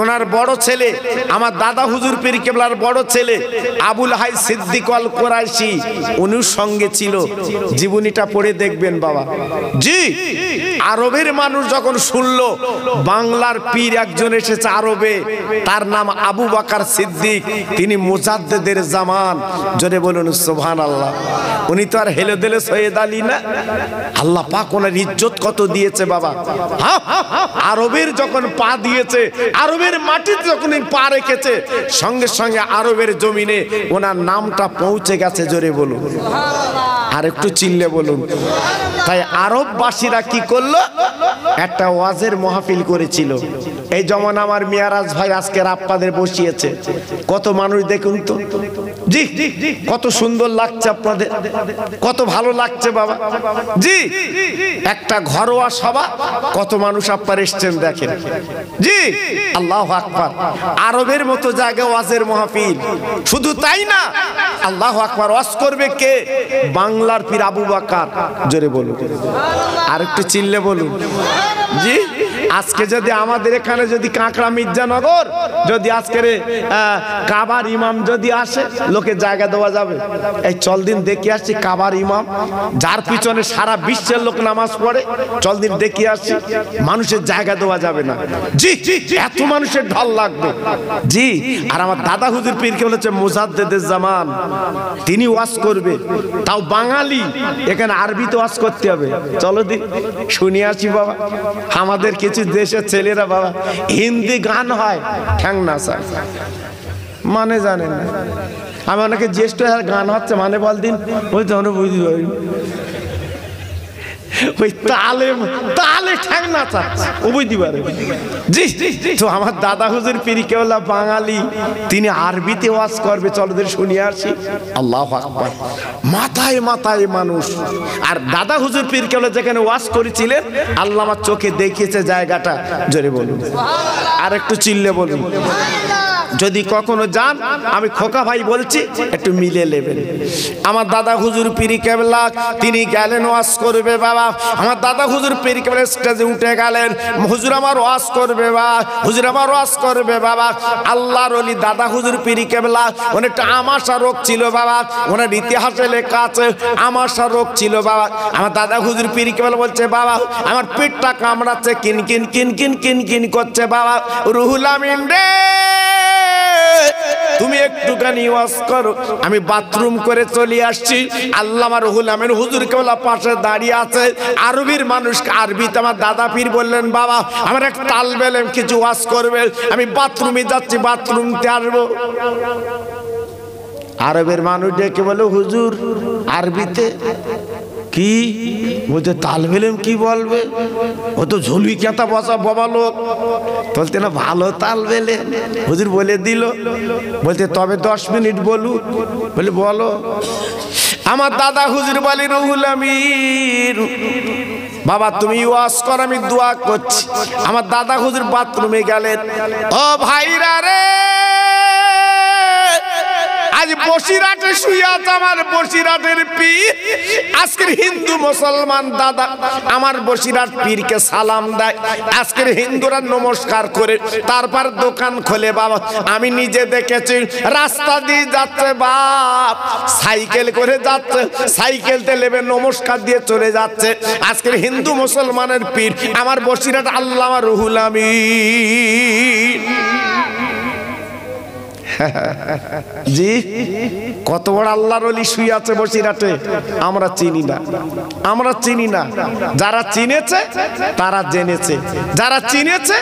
ওনার বড় ছেলে আমার দাদা হুজুর পীর কেবলার বড় ছেলে আবুল হাই সিদ্দিক কোরাইশি উনিও সঙ্গে ছিল জীবনীটা পড়ে দেখবেন বাবা জি আরবের মানুষ যখন শুনলো বাংলার পীর একজন এসেছে আরবে তার নাম আবু বাকার সিদ্দিক তিনি মুজাদ্দেদের জামান জোরে বলুন সোহান আল্লাহ উনি তো আর হেলে দেলে সৈয়দ আলী না আল্লাহ পাক ওনার ইজ্জত কত দিয়েছে বাবা আরবের যখন পা দিয়েছে আরবের মাটিতে যখন পা রেখেছে সঙ্গে সঙ্গে আরবের জমিনে ওনার নামটা পৌঁছে গেছে জোরে বলুন আর একটু চিল্লে বলুন তাই আরববাসীরা কি করলো একটা ওয়াজের মহাফিল করেছিল এই যেমন আমার মিয়ারাজ ভাই আজকে আজকের আপনাদের বসিয়েছে কত মানুষ দেখুন তো জি কত সুন্দর লাগছে আপনাদের কত ভালো লাগছে বাবা জি একটা ঘরোয়া সভা কত মানুষ আপনার এসছেন দেখেন জি আল্লাহ আকবর আরবের মতো জায়গা ওয়াজের মাহফিল শুধু তাই না আল্লাহ আকবর ওয়াজ করবে কে বাংলার পীর আবু বাকার জোরে বলুন আর একটু চিল্লে বলুন জি আজকে যদি আমাদের এখানে যদি কাঁকড়া মির্জানগর যদি আজকের কাবার ইমাম যদি আসে লোকে জায়গা দেওয়া যাবে এই চল দিন আসছি কাবার ইমাম যার পিছনে সারা বিশ্বের লোক নামাজ পড়ে চল দিন দেখে আসছি মানুষের জায়গা দেওয়া যাবে না জি জি এত মানুষের ঢল লাগবে জি আর আমার দাদা হুজুর পীরকে বলেছে মুজাদ্দেদের জামান তিনি ওয়াজ করবে তাও বাঙালি এখানে আরবিতে ওয়াজ করতে হবে চলো দি শুনি আসি বাবা আমাদের কিছু আমাদের দেশের ছেলেরা বাবা হিন্দি গান হয় ঠ্যাং নাচা মানে জানেন না আমি অনেকে জ্যেষ্ঠ গান হচ্ছে মানে বল দিন ওই তো বুঝতে পারি আমার দাদা হুজুর বাঙালি তিনি আরবিতে করবে শুনিয়ে মাথায় মাথায় মানুষ আর দাদা হুজুর যেখানে ওয়াশ করেছিলেন আল্লাহ আমার চোখে দেখিয়েছে জায়গাটা জোরে বলুন আর একটু চিল্লে বলুন যদি কখনো যান আমি খোকা ভাই বলছি একটু মিলে নেবেন আমার দাদা হুজুর পিরি কেবলা তিনি গেলেন ওয়াশ করবে বাবা বা আমার দাদা হুজুর পেরিকেবেলা স্টেজে উঠে গেলেন হুজুর আমার ওয়াজ করবে বা হুজুর আমার ওয়াজ করবে বাবা আল্লাহ রলি দাদা হুজুর পেরিকেবেলা অনেকটা আমাশা রোগ ছিল বাবা ওনার ইতিহাসে লেখা আছে আমাশা রোগ ছিল বাবা আমার দাদা হুজুর পেরিকেবেলা বলছে বাবা আমার পেটটা কামড়াচ্ছে কিন কিন কিন কিন কিন কিন করছে বাবা রুহুল আমিন রে তুমি একটুখানি ওয়াজ করো আমি বাথরুম করে চলে আসছি আল্লামা রুহুল আমিন হুজুর কেবলা পাশে দাঁড়িয়ে আছে আরবির মানুষ আরবিতে আমার দাদা পীর বললেন বাবা আমার এক তাল বেলেম কিছু ওয়াজ করবে আমি বাথরুমে যাচ্ছি বাথরুম আসবো আরবের মানুষ ডেকে বলো হুজুর আরবিতে কি বলতে তালবেলেম কি বলবে ও তো ঝুলবি কেতা বসা বাবা লোক বলতে না ভালো তাল তালবেলে হুজুর বলে দিল বলতে তবে দশ মিনিট বলু বলে বলো আমার দাদা হুজুর বলে রহুল আমির বাবা তুমি ওয়াজ কর আমি দোয়া করছি আমার দাদা হুজুর বাথরুমে গেলেন ও ভাইরা রে বসিরাটে শুয়ে আছে আমার বসিরাটের পীর আজকের হিন্দু মুসলমান দাদা আমার বসিরাট পীরকে সালাম দেয় আজকের হিন্দুরা নমস্কার করে তারপর দোকান খোলে বাবা আমি নিজে দেখেছি রাস্তা দিয়ে যাচ্ছে বাপ সাইকেল করে যাচ্ছে সাইকেলতে লেবে নমস্কার দিয়ে চলে যাচ্ছে আজকের হিন্দু মুসলমানের পীর আমার বসিরাট আল্লাহ রুহুল আমিন জি কত বড় আল্লাহর অলি শুয়ে আছে বসিরাটে আমরা চিনি না আমরা চিনি না যারা চিনেছে তারা জেনেছে যারা চিনেছে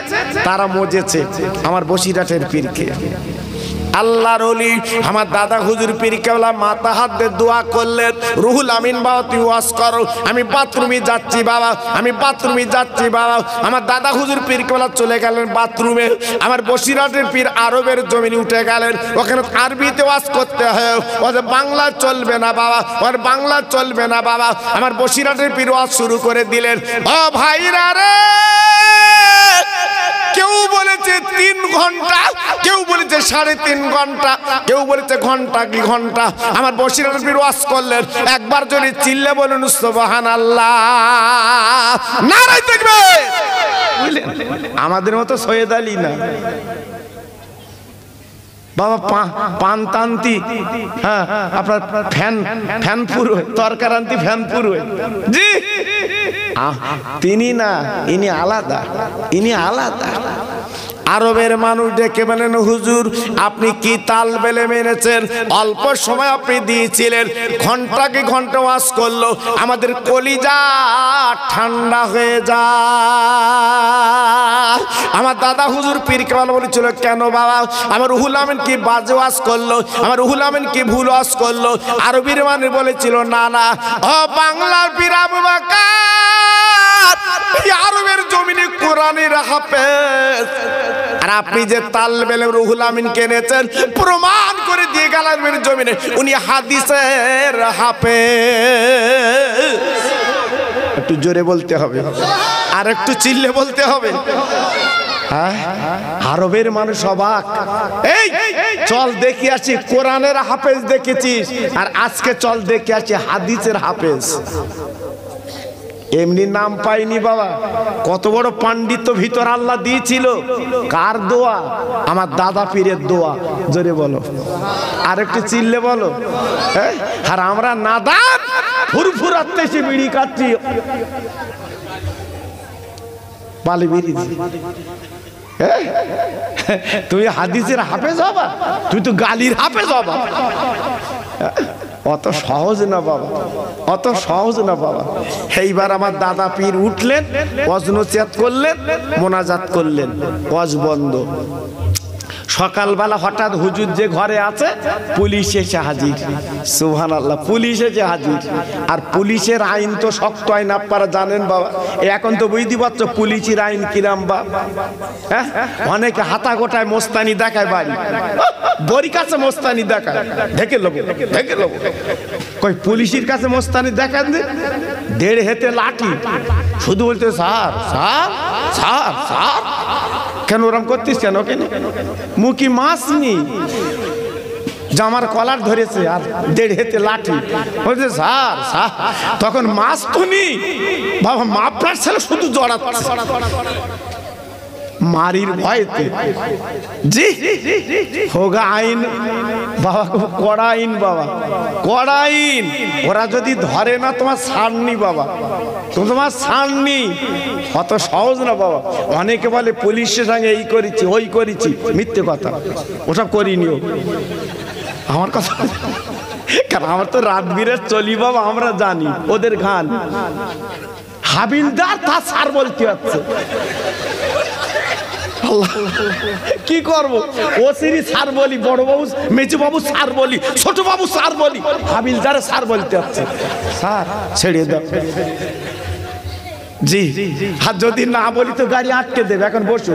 তারা মজেছে আমার বসিরাটের পীরকে আল্লাহর অলি আমার দাদা হুজুর পিরিকেওয়ালা মাথা হাত দিয়ে দোয়া করলেন রুহুল আমিন বাবা তুই ওয়াশ করো আমি বাথরুমে যাচ্ছি বাবা আমি বাথরুমে যাচ্ছি বাবা আমার দাদা হুজুর পীরকেওয়ালা চলে গেলেন বাথরুমে আমার বসিরাটের পীর আরবের জমিনে উঠে গেলেন ওখানে আরবিতে ওয়াজ করতে হয় ওদের বাংলা চলবে না বাবা ওর বাংলা চলবে না বাবা আমার বসিরাটের পীর ওয়াজ শুরু করে দিলেন ও ভাইরা রে কেউ বলেছে তিন ঘন্টা কেউ বলেছে সাড়ে তিন ঘন্টা কেউ বলেছে ঘন্টা কি ঘন্টা আমার বসিরাল বিরোয়াস করলেন একবার যদি চিল্লে বলুন সোবাহান আল্লাহ নারাই দেখবে বুঝলেন আমাদের মতো সৈয়দ আলী না বাবা পানতান্তি হ্যাঁ আপনার ফ্যান ফ্যান পুরো তরকারান্তি ফ্যান পুরো জি তিনি না ইনি আলাদা ইনি আলাদা আরবের মানুষ ডেকে বলেন হুজুর আপনি কি তাল বেলে মেনেছেন অল্প সময় আপনি দিয়েছিলেন কি ঘন্টা ওয়াজ করলো আমাদের কলিজা ঠান্ডা হয়ে যা আমার দাদা হুজুর পীর কেমন বলেছিল কেন বাবা আমার রুহুল আমিন কি বাজে ওয়াজ করলো আমার রুহুল আমিন কি ভুল ওয়াজ করলো আরবির মানুষ বলেছিল না না ও বাংলার পীর আবু বাকা কোরআনের হাফেজ আর আপনি যে তাল তালবেলে রুহুল আমিন কেনেছেন প্রমাণ করে দিয়ে গেলেন জমিনে উনি হাদিসের হাফেজ একটু জোরে বলতে হবে আর একটু চিল্লে বলতে হবে হ্যাঁ? আরবের মানুষ অবাক এই চল দেখি আসি কোরআনের হাফেজ দেখেছিস আর আজকে চল দেখে আসি হাদিসের হাফেজ এমনি নাম পাইনি বাবা কত বড় পাণ্ডিত্য ভিতর আল্লাহ দিয়েছিল কার দোয়া আমার দাদা পীরের দোয়া জোরে বলো আর একটু চিল্লে বলো হ্যাঁ আর আমরা নাদান ফুরফুরাতে সে বিড়ি কাটছি পালি বিড়ি হ্যাঁ? তুমি হাদিসের হাফেজ হবা তুই তো গালির হাফেজ হবা অত সহজ না বাবা অত সহজ না বাবা সেইবার আমার দাদা পীর উঠলেন অজনচিয়াত করলেন মোনাজাত করলেন অজ বন্ধ সকালবেলা হঠাৎ হুজুর যে ঘরে আছে পুলিশ এসে হাজির সুহান আল্লাহ পুলিশ এসে হাজির আর পুলিশের আইন তো শক্ত আইন আপনারা জানেন বাবা এখন তো বুঝতে পারছো পুলিশের আইন কিরাম বা হ্যাঁ অনেকে হাতা গোটায় মোস্তানি দেখায় বাড়ি বড়ি কাছে মোস্তানি দেখায় ঢেকে লোক ঢেকে লোক কই পুলিশের কাছে মোস্তানি দেখান দেড় হেতে লাঠি শুধু বলতে স্যার স্যার স্যার স্যার কেন ওরম করতিস কেন কেন মুখি মাছ নি জামার কলার ধরেছে আর দেড় হেতে লাঠি বলছে সার তখন মাছ তো নি বাবা মা আপনার ছেলে শুধু জড়াচ্ছে মারির ভয়তে জি হোগা আইন বাবা কড়া আইন বাবা কড়া আইন ওরা যদি ধরে না তোমার সারনি বাবা তোমার সারনি অত সহজ না বাবা অনেকে বলে পুলিশের সঙ্গে এই করেছি ওই করেছি মিথ্যে কথা ওসব করিনিও আমার কথা কারণ আমার তো রাতবিরের চলি বাবা আমরা জানি ওদের গান হাবিলদার তার সার বলতে হচ্ছে আল্লাহ কি করব ও সিরি সার বলি বড় বাবু মেজু বাবু সার বলি ছোট বাবু সার বলি যারা সার বলতে হচ্ছে স্যার ছেড়ে দাও জি আর যদি না বলি তো গাড়ি আটকে দেবে এখন বসু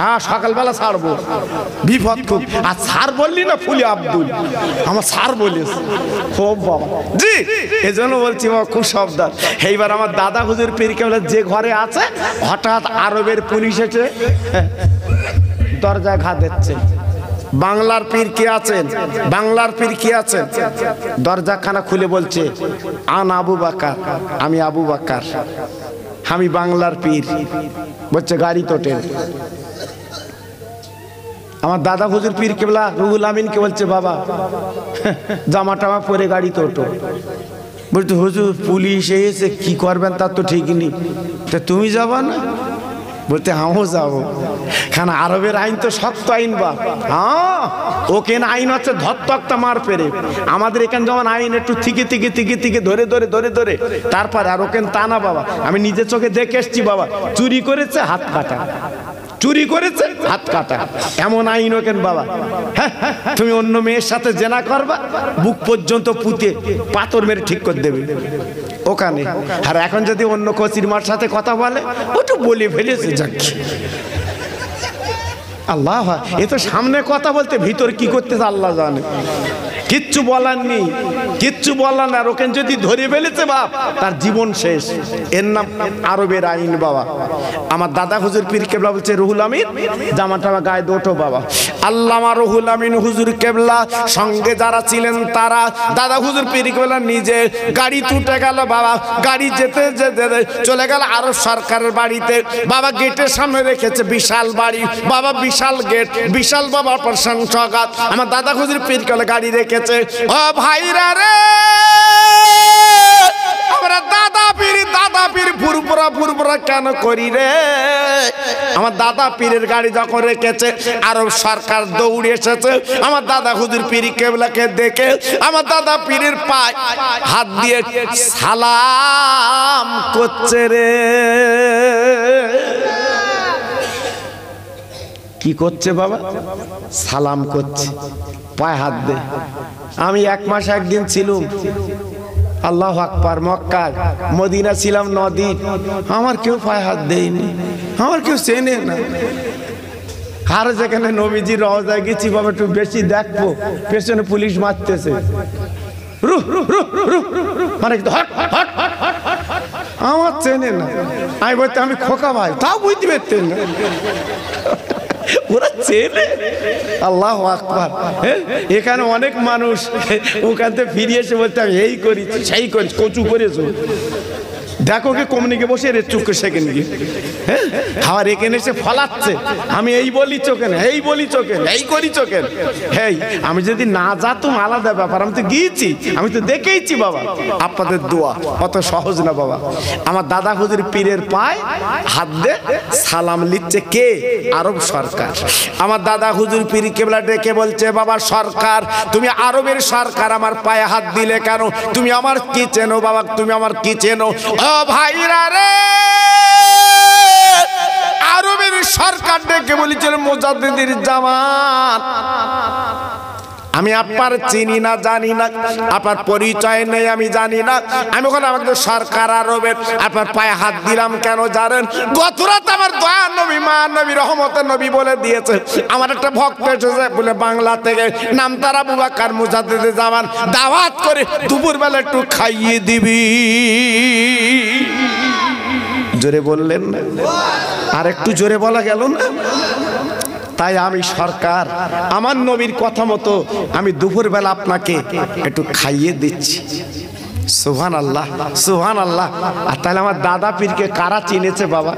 হ্যাঁ সকালবেলা ছাড়বো বিপদ খুব আর স্যার বললি না ফুলি আব্দুল আমার স্যার বলিস খুব বাবা জি এই জন্য বলছি আমার খুব সাবধান এইবার আমার দাদা হুজুর বলে যে ঘরে আছে হঠাৎ আরবের পুলিশ এসে দরজায় ঘা দিচ্ছে বাংলার পীর কে আছেন বাংলার পীর কে আছেন দরজাখানা খুলে বলছে আন আবু বাকার আমি আবু বাকার আমি বাংলার পীর বলছে গাড়ি টেন আমার দাদা হুজুর পীর কেবলা রুহুল কে বলছে বাবা জামা টামা পরে গাড়ি তোটো বলছে হুজুর পুলিশ এসে কি করবেন তার তো ঠিক নেই তা তুমি যাবা না বলতে আমিও হ্যাঁ, যাব কেন আরবের আইন তো শক্ত আইন বা হ্যাঁ ওকেন আইন হচ্ছে ধত্তকটা মার পেরে আমাদের এখানে যেমন আইন একটু থিকে থিকে থিকে থিকে ধরে ধরে ধরে ধরে তারপর আর ওকেন তা না বাবা আমি নিজের চোখে দেখে এসছি বাবা চুরি করেছে হাত কাটা চুরি করেছে হাত কাটা এমন আইন কেন বাবা হ্যাঁ, হ্যাঁ, হ্যাঁ। তুমি অন্য মেয়ের সাথে জেনা করবা বুক পর্যন্ত পুঁতে পাথর মেরে ঠিক করে দেবে ওখানে আর এখন যদি অন্য কচির মার সাথে কথা বলে ওটু বলে ফেলেছে যাক আল্লাহ এ তো সামনে কথা বলতে ভিতর কি করতেছে আল্লাহ জানে কিচ্ছু বলার নি কিচ্ছু বলার না ওখানে যদি ধরে ফেলেছে বাপ তার জীবন শেষ এর নাম আরবের আইন বাবা আমার দাদা হুজুর পীর কেবলা বলছে রুহুল আমিন জামা টামা গায়ে দোটো বাবা আল্লামা রুহুল আমিন হুজুর কেবলা সঙ্গে যারা ছিলেন তারা দাদা হুজুর পীর কেবলা নিজে গাড়ি টুটে গেল বাবা গাড়ি যেতে যেতে চলে গেল আরব সরকারের বাড়িতে বাবা গেটের সামনে রেখেছে বিশাল বাড়ি বাবা বিশাল গেট বিশাল বাবা প্রশংসকাত আমার দাদা হুজুর পীর কেবলা গাড়ি রেখে রেখেছে ও ভাইরা রে আমরা দাদা পীর দাদা পীর ফুরপুরা ফুরপুরা কেন করি রে আমার দাদা পীরের গাড়ি যখন রেখেছে আরব সরকার দৌড়ে এসেছে আমার দাদা হুজুর পীর কেবলাকে দেখে আমার দাদা পীরের পায় হাত দিয়ে সালাম করছে রে কি করছে বাবা সালাম করছে পায়ে হাত দে আমি এক মাস একদিন ছিলুম আল্লাহ আকবর মক্কার মদিনা ছিলাম নদী আমার কেউ পায়ে হাত দেয়নি আমার কেউ চেনে না আর যেখানে নবীজি রওজায় গেছি বাবা একটু বেশি দেখবো পেছনে পুলিশ মারতেছে মানে আমার চেনে না আমি বলতে আমি খোকা ভাই তাও বুঝতে পারতেন না ওরা চেনে আল্লাহ আকবার এখানে অনেক মানুষ ওখান থেকে ফিরিয়ে এসে আমি এই করি সেই করি কচু করেছো দেখো কি কমনিকে বসে রে চোখে সেকেন গিয়ে হ্যাঁ খাওয়ার এখানে এসে ফলাচ্ছে আমি এই বলি চোখেন এই বলি চোখেন এই করি চোখেন হেই আমি যদি না যাতুম আলাদা ব্যাপার আমি তো গিয়েছি আমি তো দেখেইছি বাবা আপনাদের দোয়া অত সহজ না বাবা আমার দাদা হুজুর পীরের পায় হাত দে সালাম লিখছে কে আরব সরকার আমার দাদা হুজুর পীর কেবলা ডেকে বলছে বাবা সরকার তুমি আরবের সরকার আমার পায়ে হাত দিলে কেন তুমি আমার কি চেনো বাবা তুমি আমার কি চেনো ভাইরা রে আরবের সরকার ডেকে বলেছিল মোজাদ্দিদির জামান আমি আপার চিনি না জানি না আপনার পরিচয় নেই আমি জানি না আমি ওখানে আমাকে সরকার আরবের আপনার পায়ে হাত দিলাম কেন জানেন গতরাত আমার দয়া নবী মা নবী রহমতের নবী বলে দিয়েছে আমার একটা ভক্ত এসেছে বলে বাংলা থেকে নাম তারা বুবাকার মুজাদিদে যাওয়ান দাওয়াত করে দুপুরবেলা একটু খাইয়ে দিবি জোরে বললেন আর একটু জোরে বলা গেল না তাই আমি সরকার আমার নবীর কথা মতো আমি দুপুরবেলা আপনাকে একটু খাইয়ে দিচ্ছি সুহান আল্লাহ সুহান আল্লাহ আর তাহলে আমার দাদা পীরকে কারা চিনেছে বাবা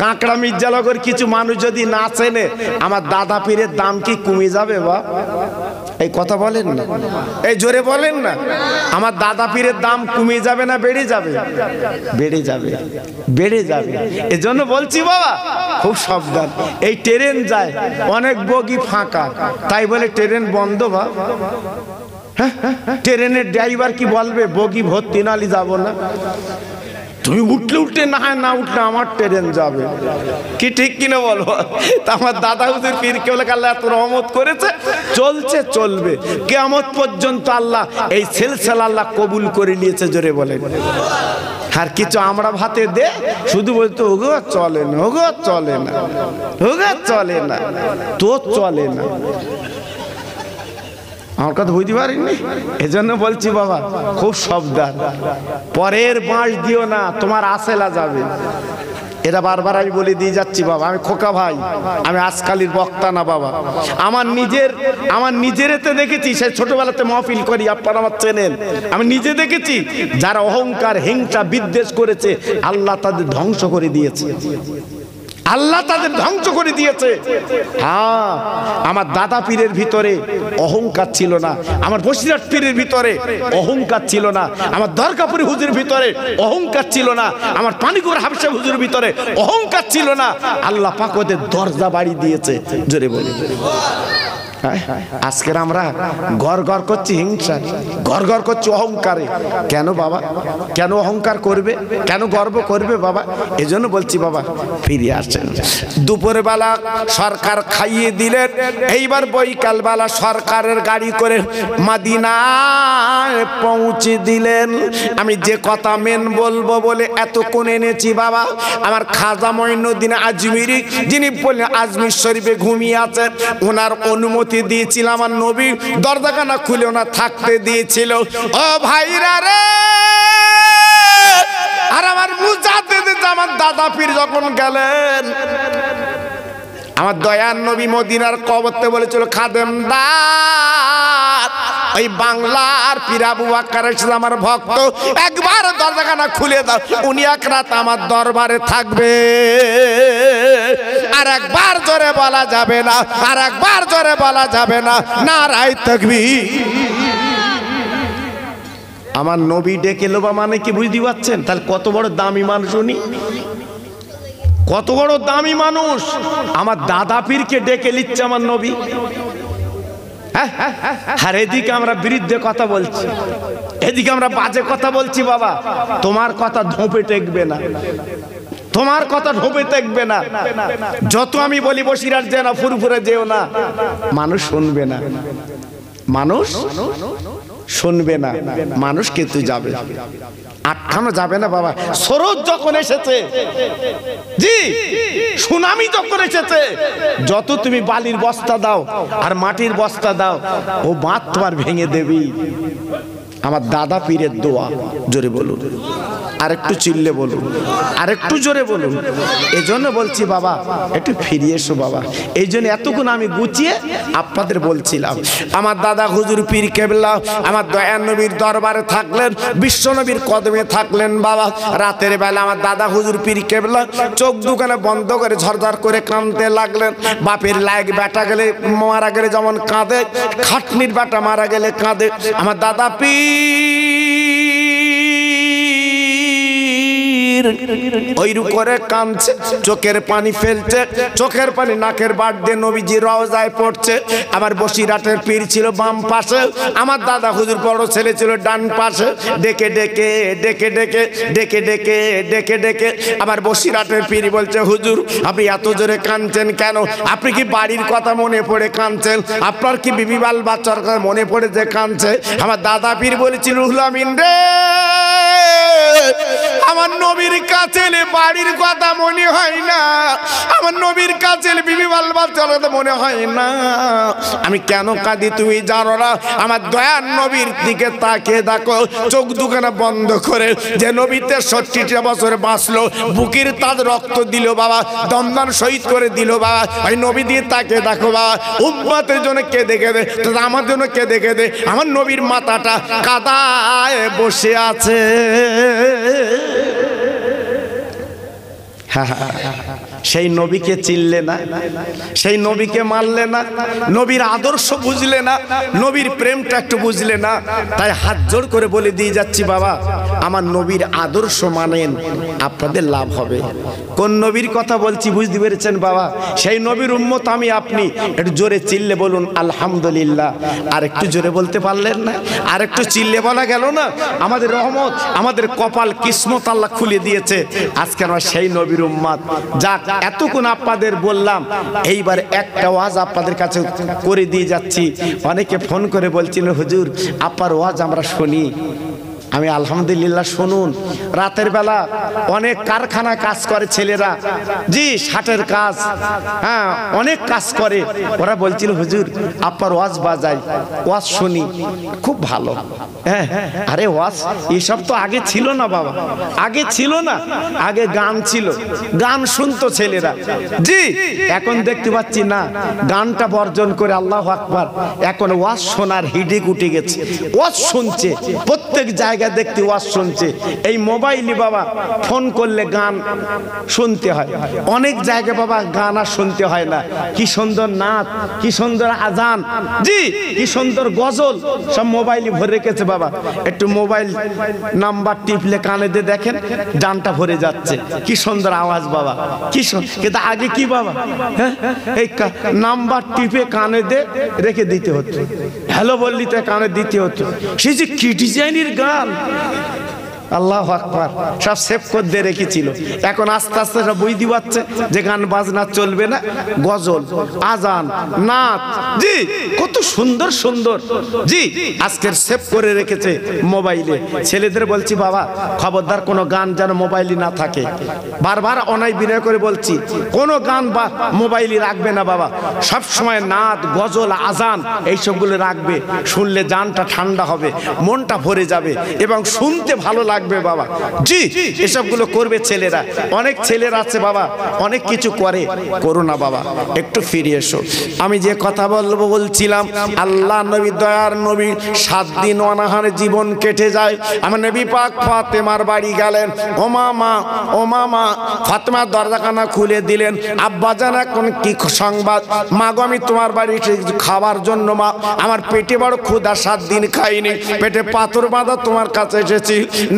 কাঁকড়া মির্জালগর কিছু মানুষ যদি না চেনে আমার দাদা পীরের দাম কি কমে যাবে বা এই কথা বলেন না এই জোরে বলেন না আমার দাদা পীরের দাম কমে যাবে না বেড়ে যাবে বেড়ে যাবে বেড়ে যাবে এই জন্য বলছি বাবা খুব সাবধান এই ট্রেন যায় অনেক বগি ফাঁকা তাই বলে ট্রেন বন্ধ বা হ্যাঁ, হ্যাঁ, হ্যাঁ। ট্রেনের ড্রাইভার কি বলবে বগি ভর্তি নালি যাব না তুমি উঠলে উঠলে না হয় না উঠলে আমার ট্রেন যাবে কি ঠিক কিনা বলো তা আমার দাদা হুজুর পীর কেউ আল্লাহ এত রহমত করেছে চলছে চলবে কেমত পর্যন্ত আল্লাহ এই সেলসেল আল্লাহ কবুল করে নিয়েছে জোরে বলে আর কিছু আমরা ভাতে দে শুধু বলতো ওগো চলে না ওগো চলে না ওগো চলে না তো চলে না আমার কথা বুঝতে পারিনি এজন্য বলছি বাবা খুব শব্দার পরের বাঁশ দিও না তোমার আসেলা যাবে এটা বারবার আমি বলে দিয়ে যাচ্ছি বাবা আমি খোকা ভাই আমি আজকালির বক্তা না বাবা আমার নিজের আমার নিজেরেতে দেখেছি সে ছোটবেলাতে মহফিল করি আপনারা আমার চেনেন আমি নিজে দেখেছি যারা অহংকার হিংসা বিদ্বেষ করেছে আল্লাহ তাদের ধ্বংস করে দিয়েছে আল্লাহ তাদের ধ্বংস করে দিয়েছে হ্যাঁ আমার দাদা পীরের ভিতরে অহংকার ছিল না আমার বসিরাট পীরের ভিতরে অহংকার ছিল না আমার দরকাপুরি হুজুর ভিতরে অহংকার ছিল না আমার পানিকুর হাফসা হুজুর ভিতরে অহংকার ছিল না আল্লাহ পাক ওদের দরজা বাড়ি দিয়েছে জোরে বলে আজকের আমরা গড় গড় করছি হিংসা গড় গড় করছি অহংকারে কেন বাবা কেন অহংকার করবে কেন গর্ব করবে বাবা এজন্য বলছি বাবা ফিরে আসেন দুপুরবেলা সরকার খাইয়ে দিলেন এইবার বৈকালবেলা সরকারের গাড়ি করে মাদিনায় পৌঁছে দিলেন আমি যে কথা মেন বলবো বলে এতক্ষণ এনেছি বাবা আমার খাজা মঈনুদ্দিন আজমিরি যিনি বললেন আজমির শরীফে ঘুমিয়ে আছেন ওনার অনুমতি অনুমতি দিয়েছিল আমার নবী দরজাখানা খুলেও না থাকতে দিয়েছিল ও ভাইরা রে আর আমার দিতে আমার দাদা পীর যখন গেলেন আমার দয়ার নবী মদিনার কবরতে বলেছিল খাদেম দা ওই বাংলার পিরাবু আকার আমার ভক্ত একবার দরজাখানা খুলে দাও উনি এক রাত আমার দরবারে থাকবে আর একবার জোরে বলা যাবে না আর একবার জোরে বলা যাবে না নারাই থাকবি আমার নবী ডেকে লোবা মানে কি বুঝতে পারছেন তাহলে কত বড় দামি মানুষ উনি কত বড় দামি মানুষ আমার দাদা পীরকে ডেকে নিচ্ছে আমার নবী হ্যাঁ, হ্যাঁ, হ্যাঁ, আর এদিকে আমরা বিরুদ্ধে কথা বলছি এদিকে আমরা বাজে কথা বলছি বাবা তোমার কথা ধোঁপে টেকবে না তোমার কথা ঢোপে দেখবে না যত আমি বলি বসিরার যে না ফুরফুরে যেও না মানুষ শুনবে না মানুষ শুনবে না মানুষ কিন্তু যাবে আটখানো যাবে না বাবা সরোজ যখন এসেছে জি সুনামি যখন এসেছে যত তুমি বালির বস্তা দাও আর মাটির বস্তা দাও ও বাঁধ তোমার ভেঙে দেবি আমার দাদা পীরের দোয়া জোরে বলুন আরেকটু চিল্লে বলুন আরেকটু জোরে বলুন এই জন্য বলছি বাবা একটু ফিরিয়ে এসো বাবা এই জন্য এতক্ষণ আমি গুছিয়ে আপনাদের বলছিলাম আমার দাদা হুজুর পীর কেবলা আমার দয়া নবীর দরবারে থাকলেন বিশ্বনবীর কদমে থাকলেন বাবা রাতের বেলা আমার দাদা হুজুর পীর কেবলা চোখ দুখানে বন্ধ করে ঝরঝর করে কাঁদতে লাগলেন বাপের লাইক বেটা গেলে মারা গেলে যেমন কাঁদে খাটনির বেটা মারা গেলে কাঁদে আমার দাদা পীর الرحيم ওইরু করে কাঁদছে চোখের পানি ফেলছে চোখের পানি নাকের বাট দিয়ে নবীজি রওজায় পড়ছে আমার বসিরাটের পীর ছিল বাম পাশে আমার দাদা হুজুর বড় ছেলে ছিল ডান পাশে ডেকে ডেকে ডেকে ডেকে ডেকে ডেকে ডেকে ডেকে আমার বসিরাটের পীর বলছে হুজুর আপনি এত জোরে কাঁদছেন কেন আপনি কি বাড়ির কথা মনে পড়ে কাঁদছেন আপনার কি বিবি বাল বাচ্চার কথা মনে পড়ে যে কাঁদছে আমার দাদা পীর বলেছিল রুহুল আমিন রে আমার নবীর কাছে বাড়ির কথা মনে হয় না আমার নবীর কাছে বিবি বালবার কথা মনে হয় না আমি কেন কাঁদি তুই জানো না আমার দয়ার নবীর দিকে তাকিয়ে দেখো চোখ দুখানা বন্ধ করে যে নবীতে তেষট্টিটা বছরে বাঁচলো বুকির তার রক্ত দিল বাবা দমদম শহীদ করে দিল বাবা ওই নবী দিয়ে তাকে দেখো বাবা উম্মাতের জন্য কে দেখে দে আমার জন্য কে দেখে দে আমার নবীর মাথাটা কাদায় বসে আছে ha ha ha সেই নবীকে চিনলে না সেই নবীকে মানলে না নবীর আদর্শ বুঝলে না নবীর প্রেমটা একটু বুঝলে না তাই হাত জোর করে বলে দিয়ে যাচ্ছি বাবা আমার নবীর আদর্শ মানেন আপনাদের লাভ হবে কোন নবীর কথা বলছি বুঝতে পেরেছেন বাবা সেই নবীর উন্মত আমি আপনি একটু জোরে চিললে বলুন আলহামদুলিল্লাহ আর একটু জোরে বলতে পারলেন না আর একটু চিললে বলা গেল না আমাদের রহমত আমাদের কপাল কিসমত আল্লাহ খুলে দিয়েছে আজকে আমার সেই নবীর উম্মাদ যা এতক্ষণ আপনাদের বললাম এইবার একটা ওয়াজ আপনাদের কাছে করে দিয়ে যাচ্ছি অনেকে ফোন করে বলছিল হুজুর আপার ওয়াজ আমরা শুনি আমি আলহামদুলিল্লাহ শুনুন রাতের বেলা অনেক কারখানা কাজ করে ছেলেরা জি ষাটের কাজ হ্যাঁ অনেক কাজ করে ওরা বলছিল হুজুর আপনার ওয়াজ বাজাই ওয়াজ শুনি খুব ভালো হ্যাঁ আরে ওয়াজ এসব তো আগে ছিল না বাবা আগে ছিল না আগে গান ছিল গান শুনতো ছেলেরা জি এখন দেখতে পাচ্ছি না গানটা বর্জন করে আল্লাহ আকবার এখন ওয়াজ শোনার হিডিক উঠে গেছে ওয়াজ শুনছে প্রত্যেক জায়গায় দেখতে দেখতে ওয়াজ শুনছে এই মোবাইলে বাবা ফোন করলে গান শুনতে হয় অনেক জায়গায় বাবা গান আর শুনতে হয় না কি সুন্দর নাচ কি সুন্দর আজান জি কি সুন্দর গজল সব মোবাইলে ভরে রেখেছে বাবা একটু মোবাইল নাম্বার টিপলে কানে দিয়ে দেখেন গানটা ভরে যাচ্ছে কি সুন্দর আওয়াজ বাবা কি কিন্তু আগে কি বাবা হ্যাঁ এই নাম্বার টিপে কানে দিয়ে রেখে দিতে হতো হ্যালো বললি তো কানে দিতে হতো সে যে ডিজাইনের গান আল্লাহ আকবার সব সেফ করে রেখেছিল এখন আস্তে আস্তে সব বুঝতে পারছে যে গান বাজনা চলবে না গজল আজান নাচ জি কত সুন্দর সুন্দর জি আজকের সেভ করে রেখেছে মোবাইলে ছেলেদের বলছি বাবা খবরদার কোনো গান যেন মোবাইলে না থাকে বারবার অনাই বিনয় করে বলছি কোনো গান বা মোবাইলে রাখবে না বাবা সব সময় নাচ গজল আজান এইসবগুলো রাখবে শুনলে জানটা ঠান্ডা হবে মনটা ভরে যাবে এবং শুনতে ভালো লাগবে লাগবে বাবা জি এসবগুলো করবে ছেলেরা অনেক ছেলেরা আছে বাবা অনেক কিছু করে করো না বাবা একটু ফিরে এসো আমি যে কথা বলবো বলছিলাম আল্লাহ নবী দয়ার নবী সাত দিন অনাহারে জীবন কেটে যায় আমার নবী পাক ফাতেমার বাড়ি গেলেন ওমা মা ওমা মা ফাতেমার দরজাখানা খুলে দিলেন আব্বা জানা কোন কি সংবাদ মা গো আমি তোমার বাড়ি খাওয়ার জন্য মা আমার পেটে বড় ক্ষুধা সাত দিন খাইনি পেটে পাথর বাঁধা তোমার কাছে এসেছি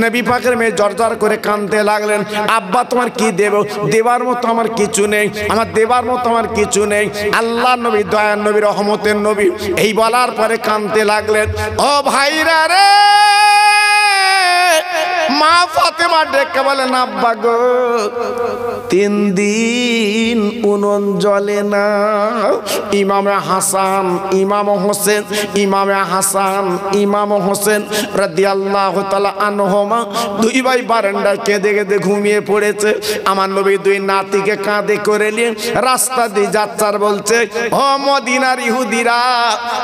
নবী পাকের মেয়ে জর্জর করে কাঁদতে লাগলেন আব্বা তোমার কি দেব দেবার মতো আমার কিছু নেই আমার দেবার মতো আমার কিছু নেই আল্লাহ নবী দয়ার নবী রহমতের নবী এই বলার পরে কাঁদতে লাগলেন ও ভাইরা রে মা ফাতেমা ডেকে বলেন আব্বা গো তিন দিন উনন জলে না ইমামে হাসান ইমাম হোসেন ইমামে হাসান ইমাম হোসেন রাদিয়াল্লাহ তাআলা আনহুমা দুই ভাই বারান্ডায় কেঁদে কেঁদে ঘুমিয়ে পড়েছে আমার নবী দুই নাতিকে কাঁদে করে নিয়ে রাস্তা দিয়ে যাচ্ছার বলছে হ মদিনার ইহুদিরা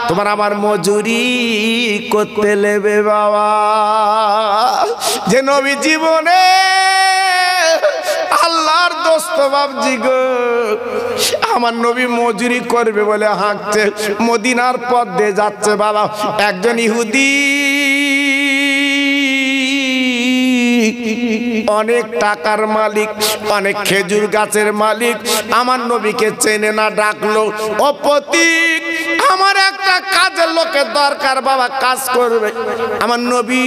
তোমার আমার মজুরি করতে লেবে বাবা যে নবী জীবনে আল্লাহর দোস্ত বাবজি গো আমার নবী মজুরি করবে বলে হাঁকছে মদিনার পথ দিয়ে যাচ্ছে বাবা একজন ইহুদি অনেক টাকার মালিক অনেক খেজুর গাছের মালিক আমার নবীকে চেনে না ডাকলো ও প্রতীক আমার একটা কাজের লোকের দরকার বাবা কাজ করবে আমার নবী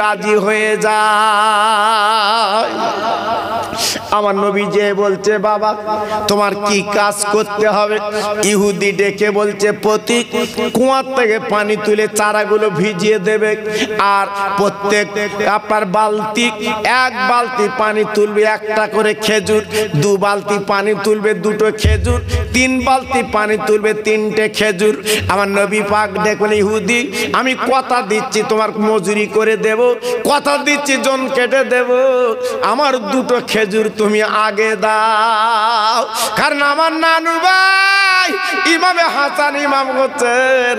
রাজি হয়ে যায় আমার নবী যে বলছে বাবা তোমার কি কাজ করতে হবে ইহুদি ডেকে বলছে প্রতীক কুয়ার থেকে পানি তুলে চারাগুলো ভিজিয়ে দেবে আর প্রত্যেক আপনার বালতি এক বালতি পানি তুলবে একটা করে খেজুর দু বালতি পানি তুলবে দুটো খেজুর তিন বালতি পানি তুলবে তিনটে খেজুর আমার নবী পাক দেখুন ইহুদি আমি কথা দিচ্ছি তোমার মজুরি করে দেব কথা দিচ্ছি জন কেটে দেব আমার দুটো খেজুর তো তুমি আগে দাও কারণ আমার নানু ভাই ইমামে হাসান ইমাম করছেন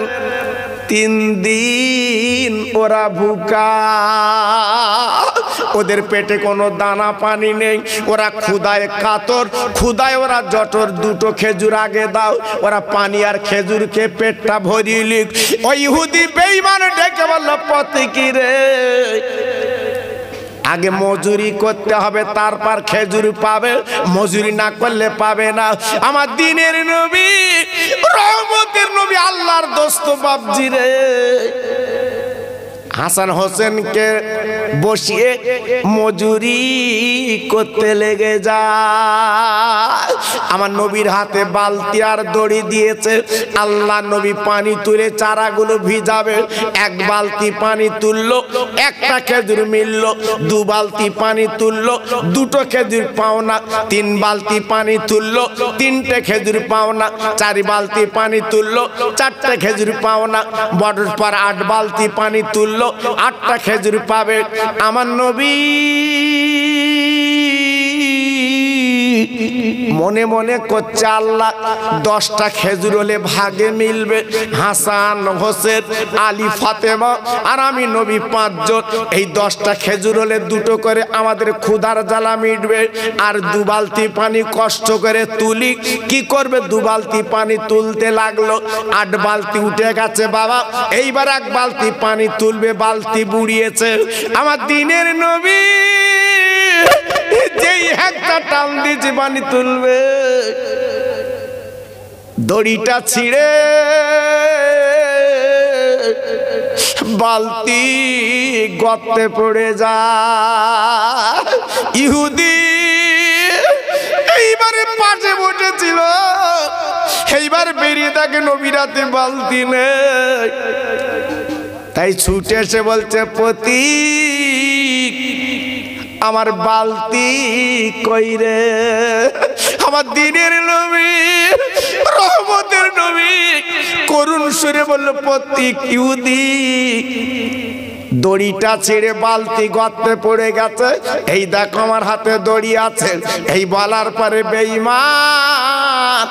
তিন দিন ওরা ভুকা ওদের পেটে কোনো দানা পানি নেই ওরা ক্ষুদায় কাতর ক্ষুদায় ওরা জটর দুটো খেজুর আগে দাও ওরা পানি আর খেজুরকে পেটটা ভরিয়ে লিখ ওই হুদি বেইমান ডেকে বলল পতি রে আগে মজুরি করতে হবে তারপর খেজুর পাবে মজুরি না করলে পাবে না আমার দিনের নবী রহমতের নবী আল্লাহর দোস্ত বাবজি রে হাসান হোসেনকে বসিয়ে মজুরি করতে লেগে যায় আমার নবীর হাতে বালতি আর দড়ি দিয়েছে আল্লাহ নবী পানি তুলে চারাগুলো ভিজাবে এক বালতি পানি তুললো একটা খেজুর মিলল দু বালতি পানি তুললো দুটো খেজুর পাওনা তিন বালতি পানি তুললো তিনটে খেজুর পাওনা চারি বালতি পানি তুললো চারটে খেজুর পাওনা বড়ের পর আট বালতি পানি তুললো আটটা খেজুর পাবে আমার নবী মনে মনে করছে আল্লাহ দশটা খেজুর হলে ভাগে মিলবে হাসান হোসেন আলী ফাতেমা আর আমি নবী পাঁচজন এই দশটা খেজুর হলে দুটো করে আমাদের ক্ষুধার জ্বালা মিটবে আর দুবালতি পানি কষ্ট করে তুলি কি করবে দুবালতি পানি তুলতে লাগলো আট বালতি উঠে গেছে বাবা এইবার এক বালতি পানি তুলবে বালতি বুড়িয়েছে আমার দিনের নবী যেই একটা টান দিয়ে তুলবে দড়িটা ছিঁড়ে বালতি গর্তে পড়ে যা ইহুদি এইবারে পাশে বসেছিল এইবার বেরিয়ে তাকে নবীরাতে বালতি নেই তাই ছুটে এসে বলছে প্রতীক আমার বালতি কইরে আমার দিনের নবী রহমতের নবী করুণ সুরে বলল প্রতি কিউদি দড়িটা ছেড়ে বালতি গর্তে পড়ে গেছে এই দেখো আমার হাতে দড়ি আছে এই বলার পরে বেইমান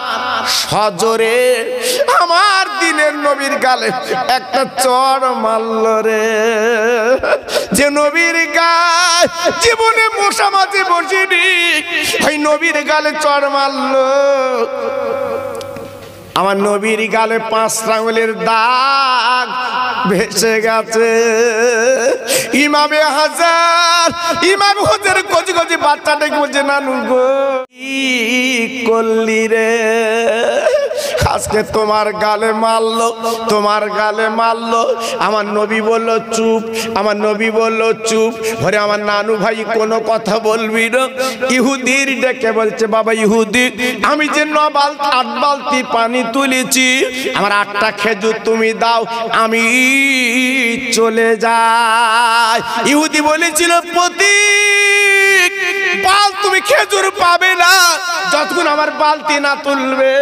সজরে আমার দিনের নবীর গালে একটা চর মারল রে যে নবীর গায়ে জীবনে মশা মাঝে বসিনি ওই নবীর গালে চর মারল আমার নবীর গালে পাঁচ আঙুলের দাগ ভেসে গেছে ইমামে হাজার ইমাম হাজার গজি গজি বাচ্চাটাকে বলছে নানু গো কি করলি রে আজকে তোমার গালে মারলো তোমার গালে মারলো আমার নবী বলল চুপ আমার নবী বলল চুপ ঘরে আমার নানু ভাই কোনো কথা বলবি না ইহুদির ডেকে বলছে বাবা ইহুদি আমি যে নবাল আট বালতি পানি তুলেছি আমার আটটা খেজুর তুমি দাও আমি চলে যাই ইহুদি বলেছিল প্রতি বাল তুমি খেজুর পাবে না যতক্ষণ আমার বালতি না তুলবে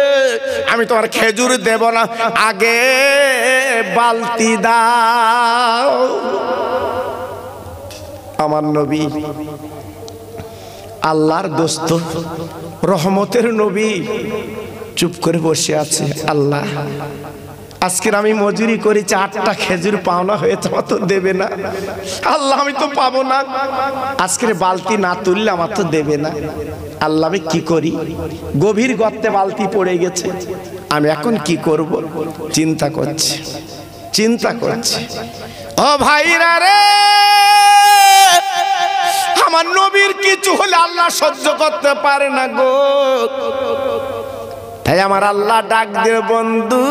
আমি তোমার খেজুর দেব না আগে বালতি দাও আমার নবী আল্লাহর দোস্ত রহমতের নবী চুপ করে বসে আছে আল্লাহ আজকের আমি মজুরি করেছি আটটা খেজুর পাওনা হয়েছে তোমার তো দেবে না আল্লাহ আমি তো পাবো না আজকের বালতি না তুললে আমার তো দেবে না আল্লাহ আমি কি করি গভীর গর্তে বালতি পড়ে গেছে আমি এখন কি করব চিন্তা করছি চিন্তা করছি ও ভাই রে আমার নবীর কিছু হলে আল্লাহ সহ্য করতে পারে না গো তাই আমার আল্লাহ ডাক দে বন্ধু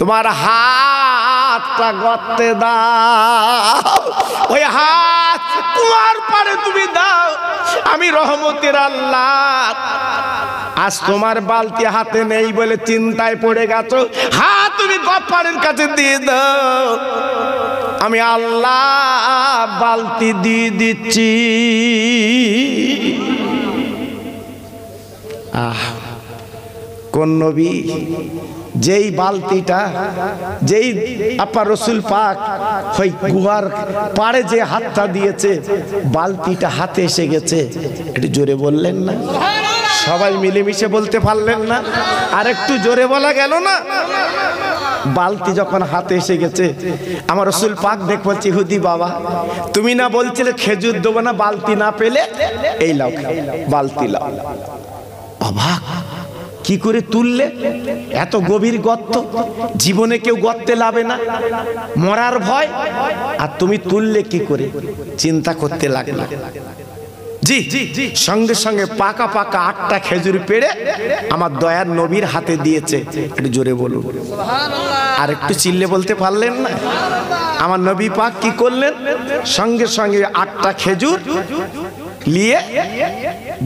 তোমার হাতটা গত্তে দাও ওই হাত কুয়ার পারে তুমি দাও আমি রহমতের আল্লাহ আজ তোমার বালতি হাতে নেই বলে চিন্তায় পড়ে গেছো হা তুমি গপ্পারের কাছে দিয়ে দাও আমি আল্লাহ বালতি দিয়ে দিচ্ছি আহ কোন নবী যেই বালতিটা যেই আপা রসুল পাক ওই গুহার পাড়ে যে হাতটা দিয়েছে বালতিটা হাতে এসে গেছে একটু জোরে বললেন না সবাই মিলেমিশে বলতে পারলেন না আর একটু জোরে বলা গেল না বালতি যখন হাতে এসে গেছে আমার রসুল পাক দেখবো চিহুদি বাবা তুমি না বলছিলে খেজুর দেবো না বালতি না পেলে এই লাও বালতি লাও অবাক কি করে তুললে এত গভীর গর্ত জীবনে কেউ গর্তে লাবে না মরার ভয় আর তুমি তুললে কি করে চিন্তা করতে জি জি সঙ্গে সঙ্গে পাকা পাকা আটটা খেজুর পেড়ে আমার দয়ার নবীর হাতে দিয়েছে একটু জোরে বলুন আর একটু চিল্লে বলতে পারলেন না আমার নবী পাক কি করলেন সঙ্গে সঙ্গে আটটা খেজুর লিয়ে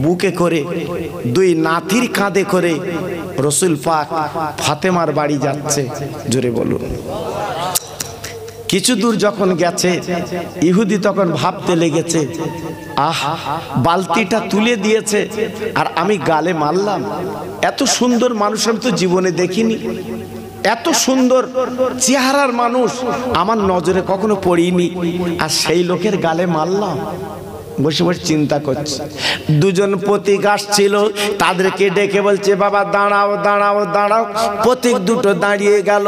বুকে করে দুই নাতির কাঁধে করে রসুল পাক ফাতেমার বাড়ি যাচ্ছে জোরে বলুন কিছু দূর যখন গেছে ইহুদি তখন ভাবতে লেগেছে আহ বালতিটা তুলে দিয়েছে আর আমি গালে মারলাম এত সুন্দর মানুষ আমি তো জীবনে দেখিনি এত সুন্দর চেহারার মানুষ আমার নজরে কখনো পড়িনি আর সেই লোকের গালে মারলাম বসে বসে চিন্তা করছে দুজন প্রতীক আসছিল তাদেরকে ডেকে বলছে বাবা দাঁড়াও দাঁড়াও দাঁড়াও প্রতীক দুটো দাঁড়িয়ে গেল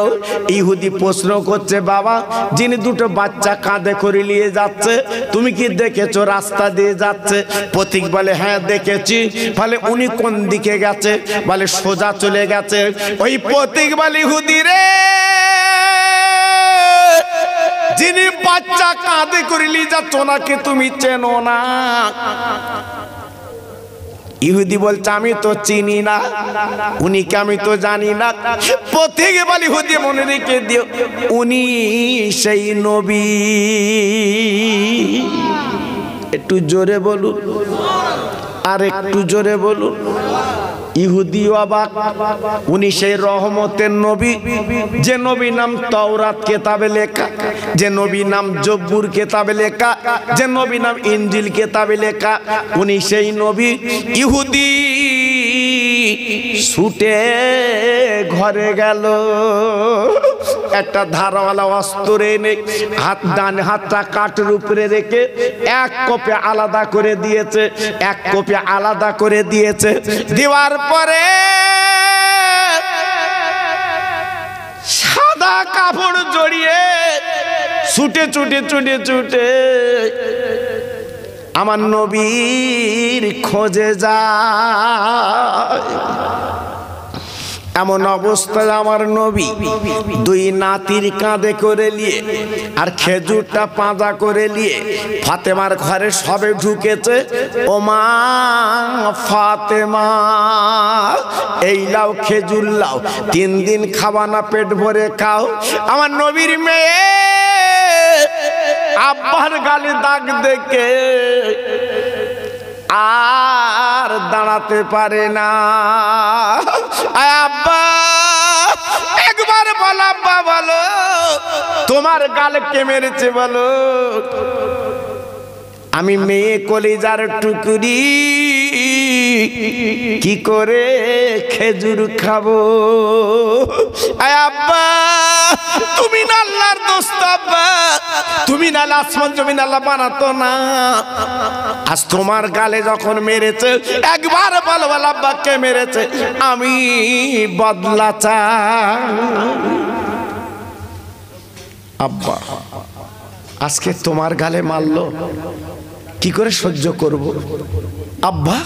ইহুদি প্রশ্ন করছে বাবা যিনি দুটো বাচ্চা কাঁধে করে নিয়ে যাচ্ছে তুমি কি দেখেছো রাস্তা দিয়ে যাচ্ছে প্রতীক বলে হ্যাঁ দেখেছি ফলে উনি কোন দিকে গেছে বলে সোজা চলে গেছে ওই প্রতীক বলে ইহুদি রে যিনি বাচ্চা কাঁদে করিলি যাচ্ছ নাকি তুমি চেনো না ইহুদি বলছে আমি তো চিনি না উনি কে আমি তো জানি না প্রত্যেকে বলি হুদি মনে রেখে দিও উনি সেই নবী একটু জোরে বলুন আর একটু জোরে বলুন ইহুদি অবাক উনি সেই রহমতের নবী যে নবী নাম তওরাত কেতাবে লেখা যে নবী নাম জব্বুর কেতাবে লেখা যে নবী নাম ইঞ্জিল কেতাবে লেখা উনি সেই নবী ইহুদি ছুটে ঘরে গেল একটা ধারাওয়ালা অস্ত্র এনে হাত ডান হাতটা কাঠের উপরে রেখে এক কপে আলাদা করে দিয়েছে এক কপে আলাদা করে দিয়েছে দেওয়ার পরে সাদা কাপড় জড়িয়ে ছুটে ছুটে ছুটে ছুটে আমার নবীর খোঁজে যা এমন অবস্থায় আমার নবী দুই নাতির কাঁধে করে নিয়ে আর খেজুরটা পাঁজা করে নিয়ে ফাতেমার ঘরে সবে ঢুকেছে ও মা ফাতেমা এই লাও খেজুর লাও তিন দিন খাওয়ানা পেট ভরে খাও আমার নবীর মেয়ে আব্বার গালি দাগ দেখে আর দাঁড়াতে পারে না আব্বা একবার বল আব্বা বলো তোমার গাল কে মেরেছে বলো আমি মেয়ে কলিজার টুকরি কি করে খেজুর খাবো আব্বা তুমি না আল্লাহর দোস্ত আব্বা তুমি না আসমান জমিন আল্লাহ বানাতো না আজ তোমার গালে যখন মেরেছে একবার বলো কে মেরেছে আমি বদলা আব্বা আজকে তোমার গালে মারলো কি করে সহ্য করব। আব্বা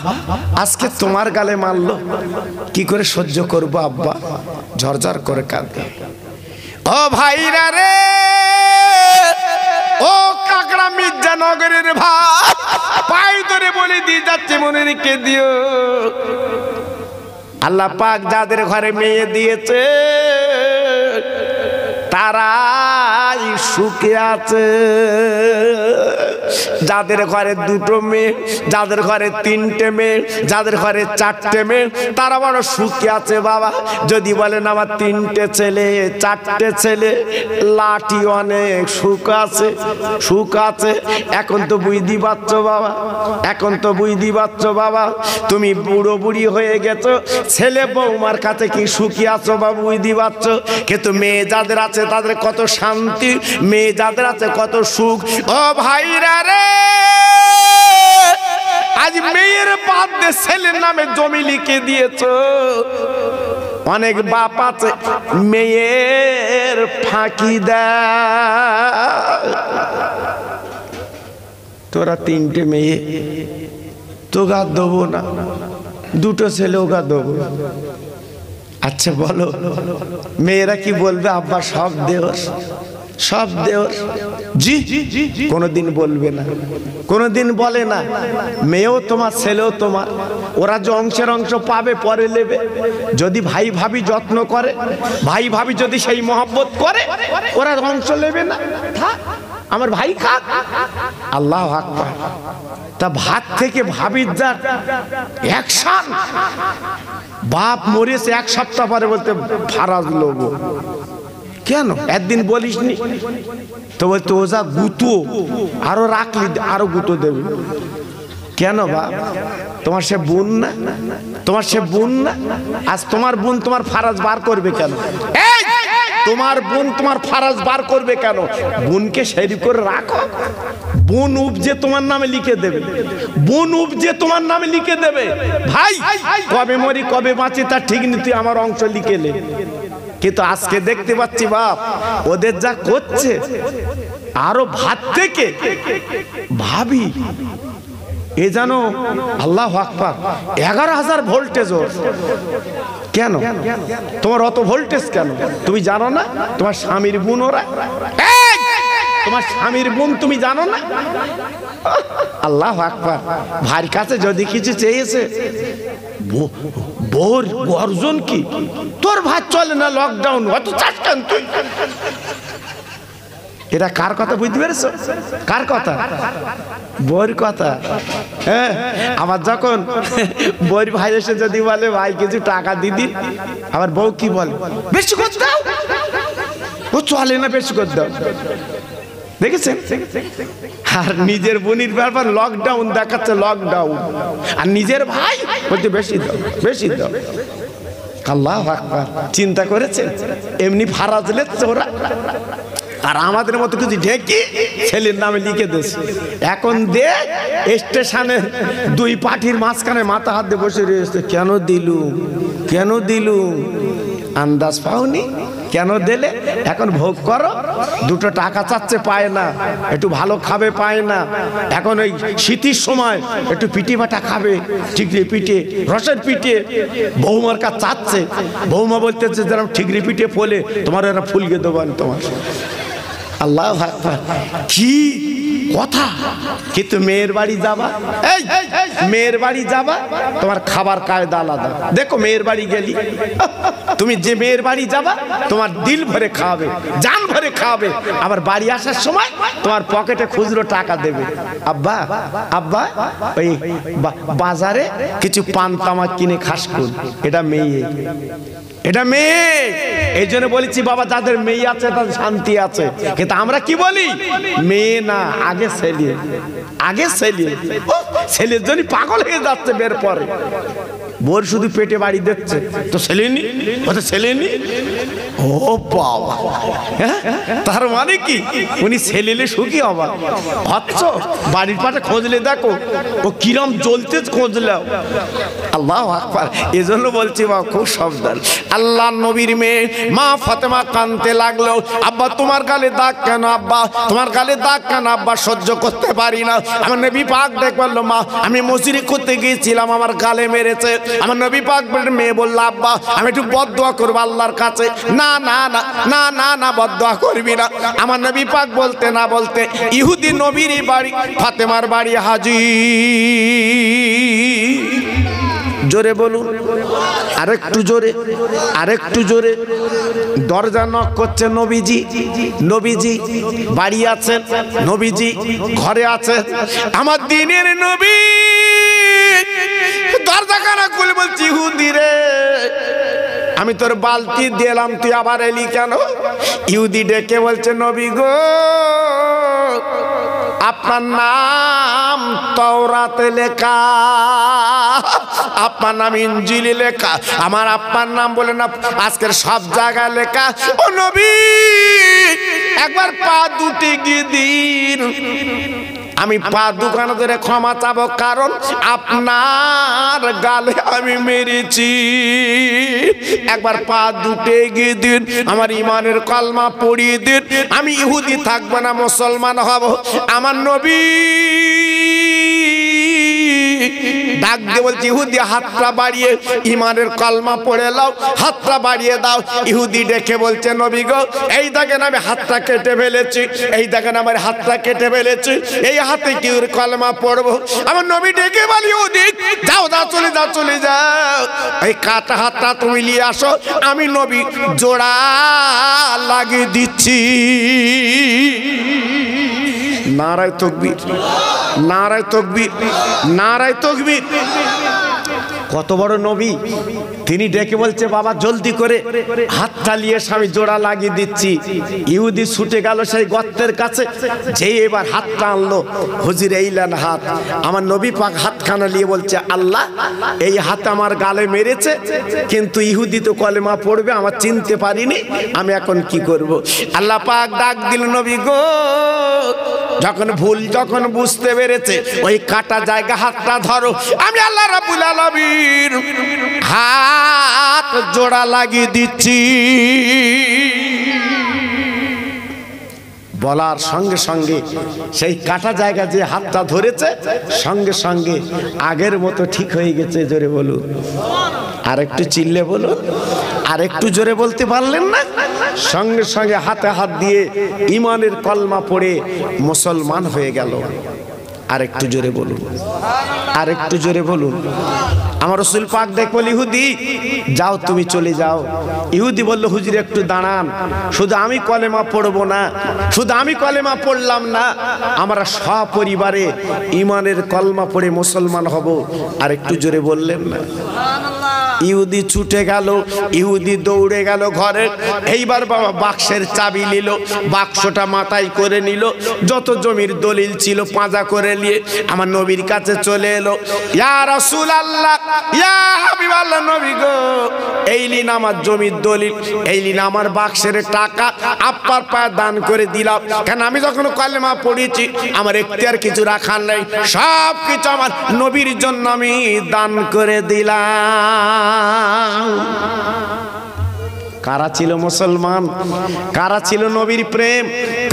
আজকে তোমার গালে মারলো কি করে সহ্য করব আব্বা ঝরঝর করে কাঁদে ও ভাইরা রে ও কাকড়া নগরের ভাই পাই ধরে বলে দিয়ে যাচ্ছে মনে রেখে দিও আল্লাহ পাক যাদের ঘরে মেয়ে দিয়েছে তারাই সুখে আছে যাদের ঘরে দুটো মেয়ে যাদের ঘরে তিনটে মেয়ে যাদের ঘরে চারটে মেয়ে তারা বড় সুখী আছে বাবা যদি বলেন আমার তিনটে ছেলে চারটে ছেলে লাঠি অনেক সুখ আছে সুখ আছে এখন তো বুঝতেই পারছ বাবা এখন তো বুঝতেই পারছ বাবা তুমি বুড়ো বুড়ি হয়ে গেছো ছেলে বৌমার কাছে কি সুখী আছো বা বুঝতেই পারছ কিন্তু মেয়ে যাদের আছে তাদের কত শান্তি মেয়ে যাদের আছে কত সুখ ও ভাইরা আজ মেয়ের বাদ দিয়ে ছেলের নামে জমি লিখে দিয়েছ অনেক বাপ আছে মেয়ের ফাঁকি তোরা তিনটে মেয়ে তো তোগা দেবো না দুটো ছেলে ওগা দেবো আচ্ছা বলো মেয়েরা কি বলবে আব্বা সব দেওস সব দেওস জি কোনোদিন বলবে না কোনোদিন বলে না মেয়েও তোমার ছেলেও তোমার ওরা যে অংশের অংশ পাবে পরে নেবে যদি ভাই ভাবি যত্ন করে ভাই ভাবি যদি সেই মহব্বত করে ওরা অংশ নেবে না আমার ভাই খাক আল্লাহ তা ভাত থেকে ভাবির যা বাপ মরেছে এক সপ্তাহ পরে বলতে ভাড়া লোক কেন একদিন বলিস নি তো বলতো যা গুতো আরো রাখলি আরো গুতো দেবে কেন বা তোমার সে বোন না তোমার সে বোন না আজ তোমার বোন তোমার ফারাজ বার করবে কেন তোমার বোন তোমার ফারাজ বার করবে কেন বোনকে সেরি করে রাখো বোন উপজে তোমার নামে লিখে দেবে বোন উপজে তোমার নামে লিখে দেবে ভাই কবে মরি কবে বাঁচে তার ঠিক নি তুই আমার অংশ লিখে নে কিন্তু আজকে দেখতে পাচ্ছি বাপ ওদের যা করছে আরো ভাত থেকে ভাবি এ যেন আল্লাহ আকবার এগারো হাজার ভোল্টেজ ওর কেন তোমার অত ভোল্টেজ কেন তুমি জানো না তোমার স্বামীর বোন ওরা তোমার স্বামীর বোন তুমি জানো না আল্লাহ আকবর ভাইর কাছে যদি কিছু চেয়েছে বোর গর্জন কি তোর ভাত চলে না লকডাউন অত চাষটান তুই এটা কার কথা বুঝতে পেরেছ কার কথা বইর কথা হ্যাঁ আমার যখন বইর ভাই এসে যদি বলে ভাই কিছু টাকা দিদি আমার বউ কি বলে বেশি করতে দাও ও চলে না বেশি করে দাও দেখেছেন আর নিজের বোনির ব্যাপার লকডাউন দেখাচ্ছে লকডাউন আর নিজের ভাই বলছে বেশি দাও বেশি দাও আল্লাহ আকবার চিন্তা করেছেন এমনি ফারাজ লেচ্ছে ওরা আর আমাদের মতো কিছু ঢেকে ছেলের নামে লিখে দিস এখন দে স্টেশনের দুই পাঠির মাঝখানে মাথা হাত দিয়ে বসে রয়েছে কেন দিলু কেন দিলু আন্দাজ পাওনি কেন দিলে এখন ভোগ করো দুটো টাকা চাচ্ছে পায় না একটু ভালো খাবে পায় না এখন ওই শীতের সময় একটু পিঠে বাটা খাবে ঠিকরি পিঠে রসের পিঠে বৌমার কাছে চাচ্ছে বৌমা বলতেছে যেরকম ঠিকরি পিঠে ফলে তোমার এরা ফুলকে দেবান তোমার আল্লাহ কি কথা কিন্তু মেয়ের বাড়ি যাবা এই মেয়ের বাড়ি যাবা তোমার খাবার কায়দা আলাদা দেখো মেয়ের বাড়ি গেলি তুমি যে মেয়ের বাড়ি যাবা তোমার দিল ভরে খাওয়াবে জান ভরে খাওয়াবে আবার বাড়ি আসার সময় তোমার পকেটে খুচরো টাকা দেবে আব্বা আব্বা ওই বাজারে কিছু পান তামা কিনে খাস করুন এটা মেয়ে এটা মেয়ে এই জন্য বলেছি বাবা যাদের মেয়ে আছে তাদের শান্তি আছে কিন্তু আমরা কি বলি মেয়ে না আগে ছেলে আগে ছেলে ও ছেলের জন্য পাগল হয়ে যাচ্ছে বের পরে বোর শুধু পেটে বাড়ি দেখছে তো সেলেনি ও তো সেলেনি ও বাবা হ্যাঁ? তার মানে কি উনি সেলেলে সুখী হবা ভাবছ বাড়ির পাশে খোঁজলে দেখো ও কিরম জ্বলতে খোঁজলাও আল্লাহ আকবার এজন্য বলছি মা খুব সাবধান আল্লাহ নবীর মেয়ে মা ফাতেমা কানতে লাগলো আব্বা তোমার গালে দাগ কেন আব্বা তোমার গালে দাগ কেন আব্বা সহ্য করতে পারি না আমার নবী পাক দেখ বললো মা আমি মজুরি করতে গিয়েছিলাম আমার গালে মেরেছে আমার নবী পাক মেয়ে বলল আব্বা আমি একটু বদয়া করবো আল্লাহর কাছে না না না না না না বদয়া করবি না আমার নবী পাক বলতে না বলতে ইহুদি নবীর বাড়ি ফাতেমার বাড়ি হাজি জোরে বলুন আরেকটু জোরে আরেকটু জোরে দরজা নক করছে নবীজি নবীজি বাড়ি আছেন নবীজি ঘরে আছেন আমার দিনের নবী দরজা খুলে বলছি হুদি আমি তোর বালতি দিলাম তুই আবার এলি কেন ইউদি ডেকে বলছে নবী গো আপনার নাম তওরাতে লেখা আপনার নাম ইঞ্জিলি লেখা আমার আপ্পার নাম বলে না আজকের সব জায়গায় লেখা ও নবী একবার পা দুটি গিয়ে দিন আমি পা দোকান ধরে ক্ষমা চাবো কারণ আপনার গালে আমি মেরেছি একবার পা দুটে গিয়ে দিন আমার ইমানের কলমা পড়িয়ে দিন আমি ইহুদি থাকবো না মুসলমান হব আমার নবী ডাক দিয়ে বলছে ইহুদি হাতটা বাড়িয়ে ইমানের কলমা পড়ে লাও হাতটা বাড়িয়ে দাও ইহুদি ডেকে বলছে নবী গো এই দেখেন আমি হাতটা কেটে ফেলেছি এই দেখেন আমার হাতটা কেটে ফেলেছি এই হাতে কি কলমা পড়বো আমার নবী ডেকে বলি ইহুদি যাও যাও চলে যাও চলে যাও এই কাটা হাতটা তুমি নিয়ে আসো আমি নবী জোড়া লাগিয়ে দিচ্ছি নারায় তকবির নারায় তকবির নারায় তকবির কত বড় নবী তিনি ডেকে বলছে বাবা জলদি করে হাত চালিয়ে স্বামী জোড়া লাগিয়ে দিচ্ছি ইহুদি ছুটে গেল সেই গর্তের কাছে যেই এবার হাতটা আনলো হুজির এইলেন হাত আমার নবী পাক হাতখানা নিয়ে বলছে আল্লাহ এই হাত আমার গালে মেরেছে কিন্তু ইহুদি তো কলেমা পড়বে আমার চিনতে পারিনি আমি এখন কি করব। আল্লাহ পাক ডাক দিল নবী গো যখন ভুল যখন বুঝতে পেরেছে ওই কাটা জায়গা হাতটা ধরো আমি আল্লাহ রাবুল আলমী নবীর হাত জোড়া লাগিয়ে দিচ্ছি বলার সঙ্গে সঙ্গে সেই কাটা জায়গা যে হাতটা ধরেছে সঙ্গে সঙ্গে আগের মতো ঠিক হয়ে গেছে জোরে বলুন আর একটু চিল্লে বলুন আর একটু জোরে বলতে পারলেন না সঙ্গে সঙ্গে হাতে হাত দিয়ে ইমানের কলমা পড়ে মুসলমান হয়ে গেল আর একটু জোরে বলুন আর একটু জোরে বলুন আমার রসুল পাক দেখ বলি ইহুদি যাও তুমি চলে যাও ইহুদি বলল হুজুর একটু দাঁড়ান শুধু আমি কলেমা পড়বো না শুধু আমি কলেমা পড়লাম না আমরা সপরিবারে ইমানের কলমা পড়ে মুসলমান হব আর একটু জোরে বললেন না ইহুদি ছুটে গেল ইহুদি দৌড়ে গেল ঘরে এইবার বাবা বাক্সের চাবি নিল বাক্সটা মাথায় করে নিল যত জমির দলিল ছিল পাঁজা করে নিয়ে আমার নবীর কাছে চলে এলো ইয়া গো এই নিন আমার জমির দলিল এই নিন আমার বাক্সের টাকা আপার দান করে দিলাম কেন আমি যখন কালেমা পড়েছি আমার কিছু রাখার সব কিছু আমার নবীর জন্য আমি দান করে দিলাম কারা ছিল মুসলমান কারা ছিল নবীর প্রেম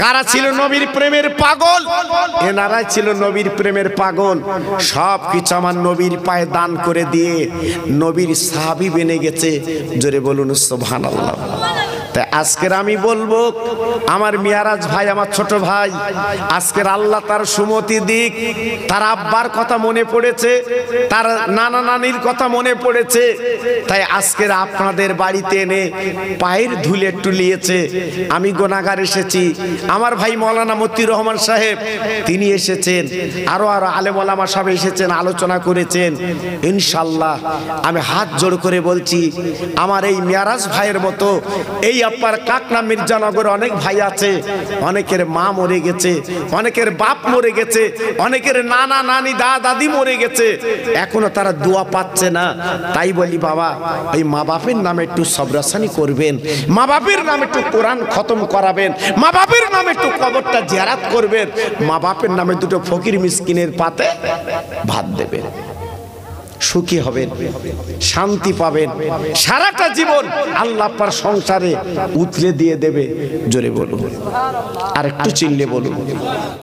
কারা ছিল নবীর প্রেমের পাগল এনারাই ছিল নবীর প্রেমের পাগল সব কিছু আমার নবীর পায়ে দান করে দিয়ে নবীর সাহাবি বেনে গেছে জোরে বলুন সোভান আল্লাহ তাই আজকের আমি বলবো আমার মিয়ারাজ ভাই আমার ছোট ভাই আজকের আল্লাহ তার সুমতি দিক তার আব্বার কথা মনে পড়েছে তার নানা নানির কথা মনে পড়েছে তাই আজকের আপনাদের বাড়িতে এনে পায়ের ধুলে টুলিয়েছে আমি গোনাগার এসেছি আমার ভাই মৌলানা মতির রহমান সাহেব তিনি এসেছেন আরও আরও আলেমলামা সাহেব এসেছেন আলোচনা করেছেন ইনশাল্লাহ আমি হাত জোড় করে বলছি আমার এই মিয়ারাজ ভাইয়ের মতো এই আপার কাকনা মির্জানগর অনেক ভাই আছে অনেকের মা মরে গেছে অনেকের বাপ মরে গেছে অনেকের নানা নানি দা দাদি মরে গেছে এখনো তারা দোয়া পাচ্ছে না তাই বলি বাবা এই মা বাপের নামে একটু সবরাসানি করবেন মা বাপের নামে একটু কোরআন খতম করাবেন মা বাপের নামে একটু কবরটা জেরাত করবেন মা বাপের নামে দুটো ফকির মিসকিনের পাতে ভাত দেবেন সুখী হবেন শান্তি পাবেন সারাটা জীবন আল্লাহ আপনার সংসারে উতলে দিয়ে দেবে জোরে বলুন আর একটু চিনলে বলুন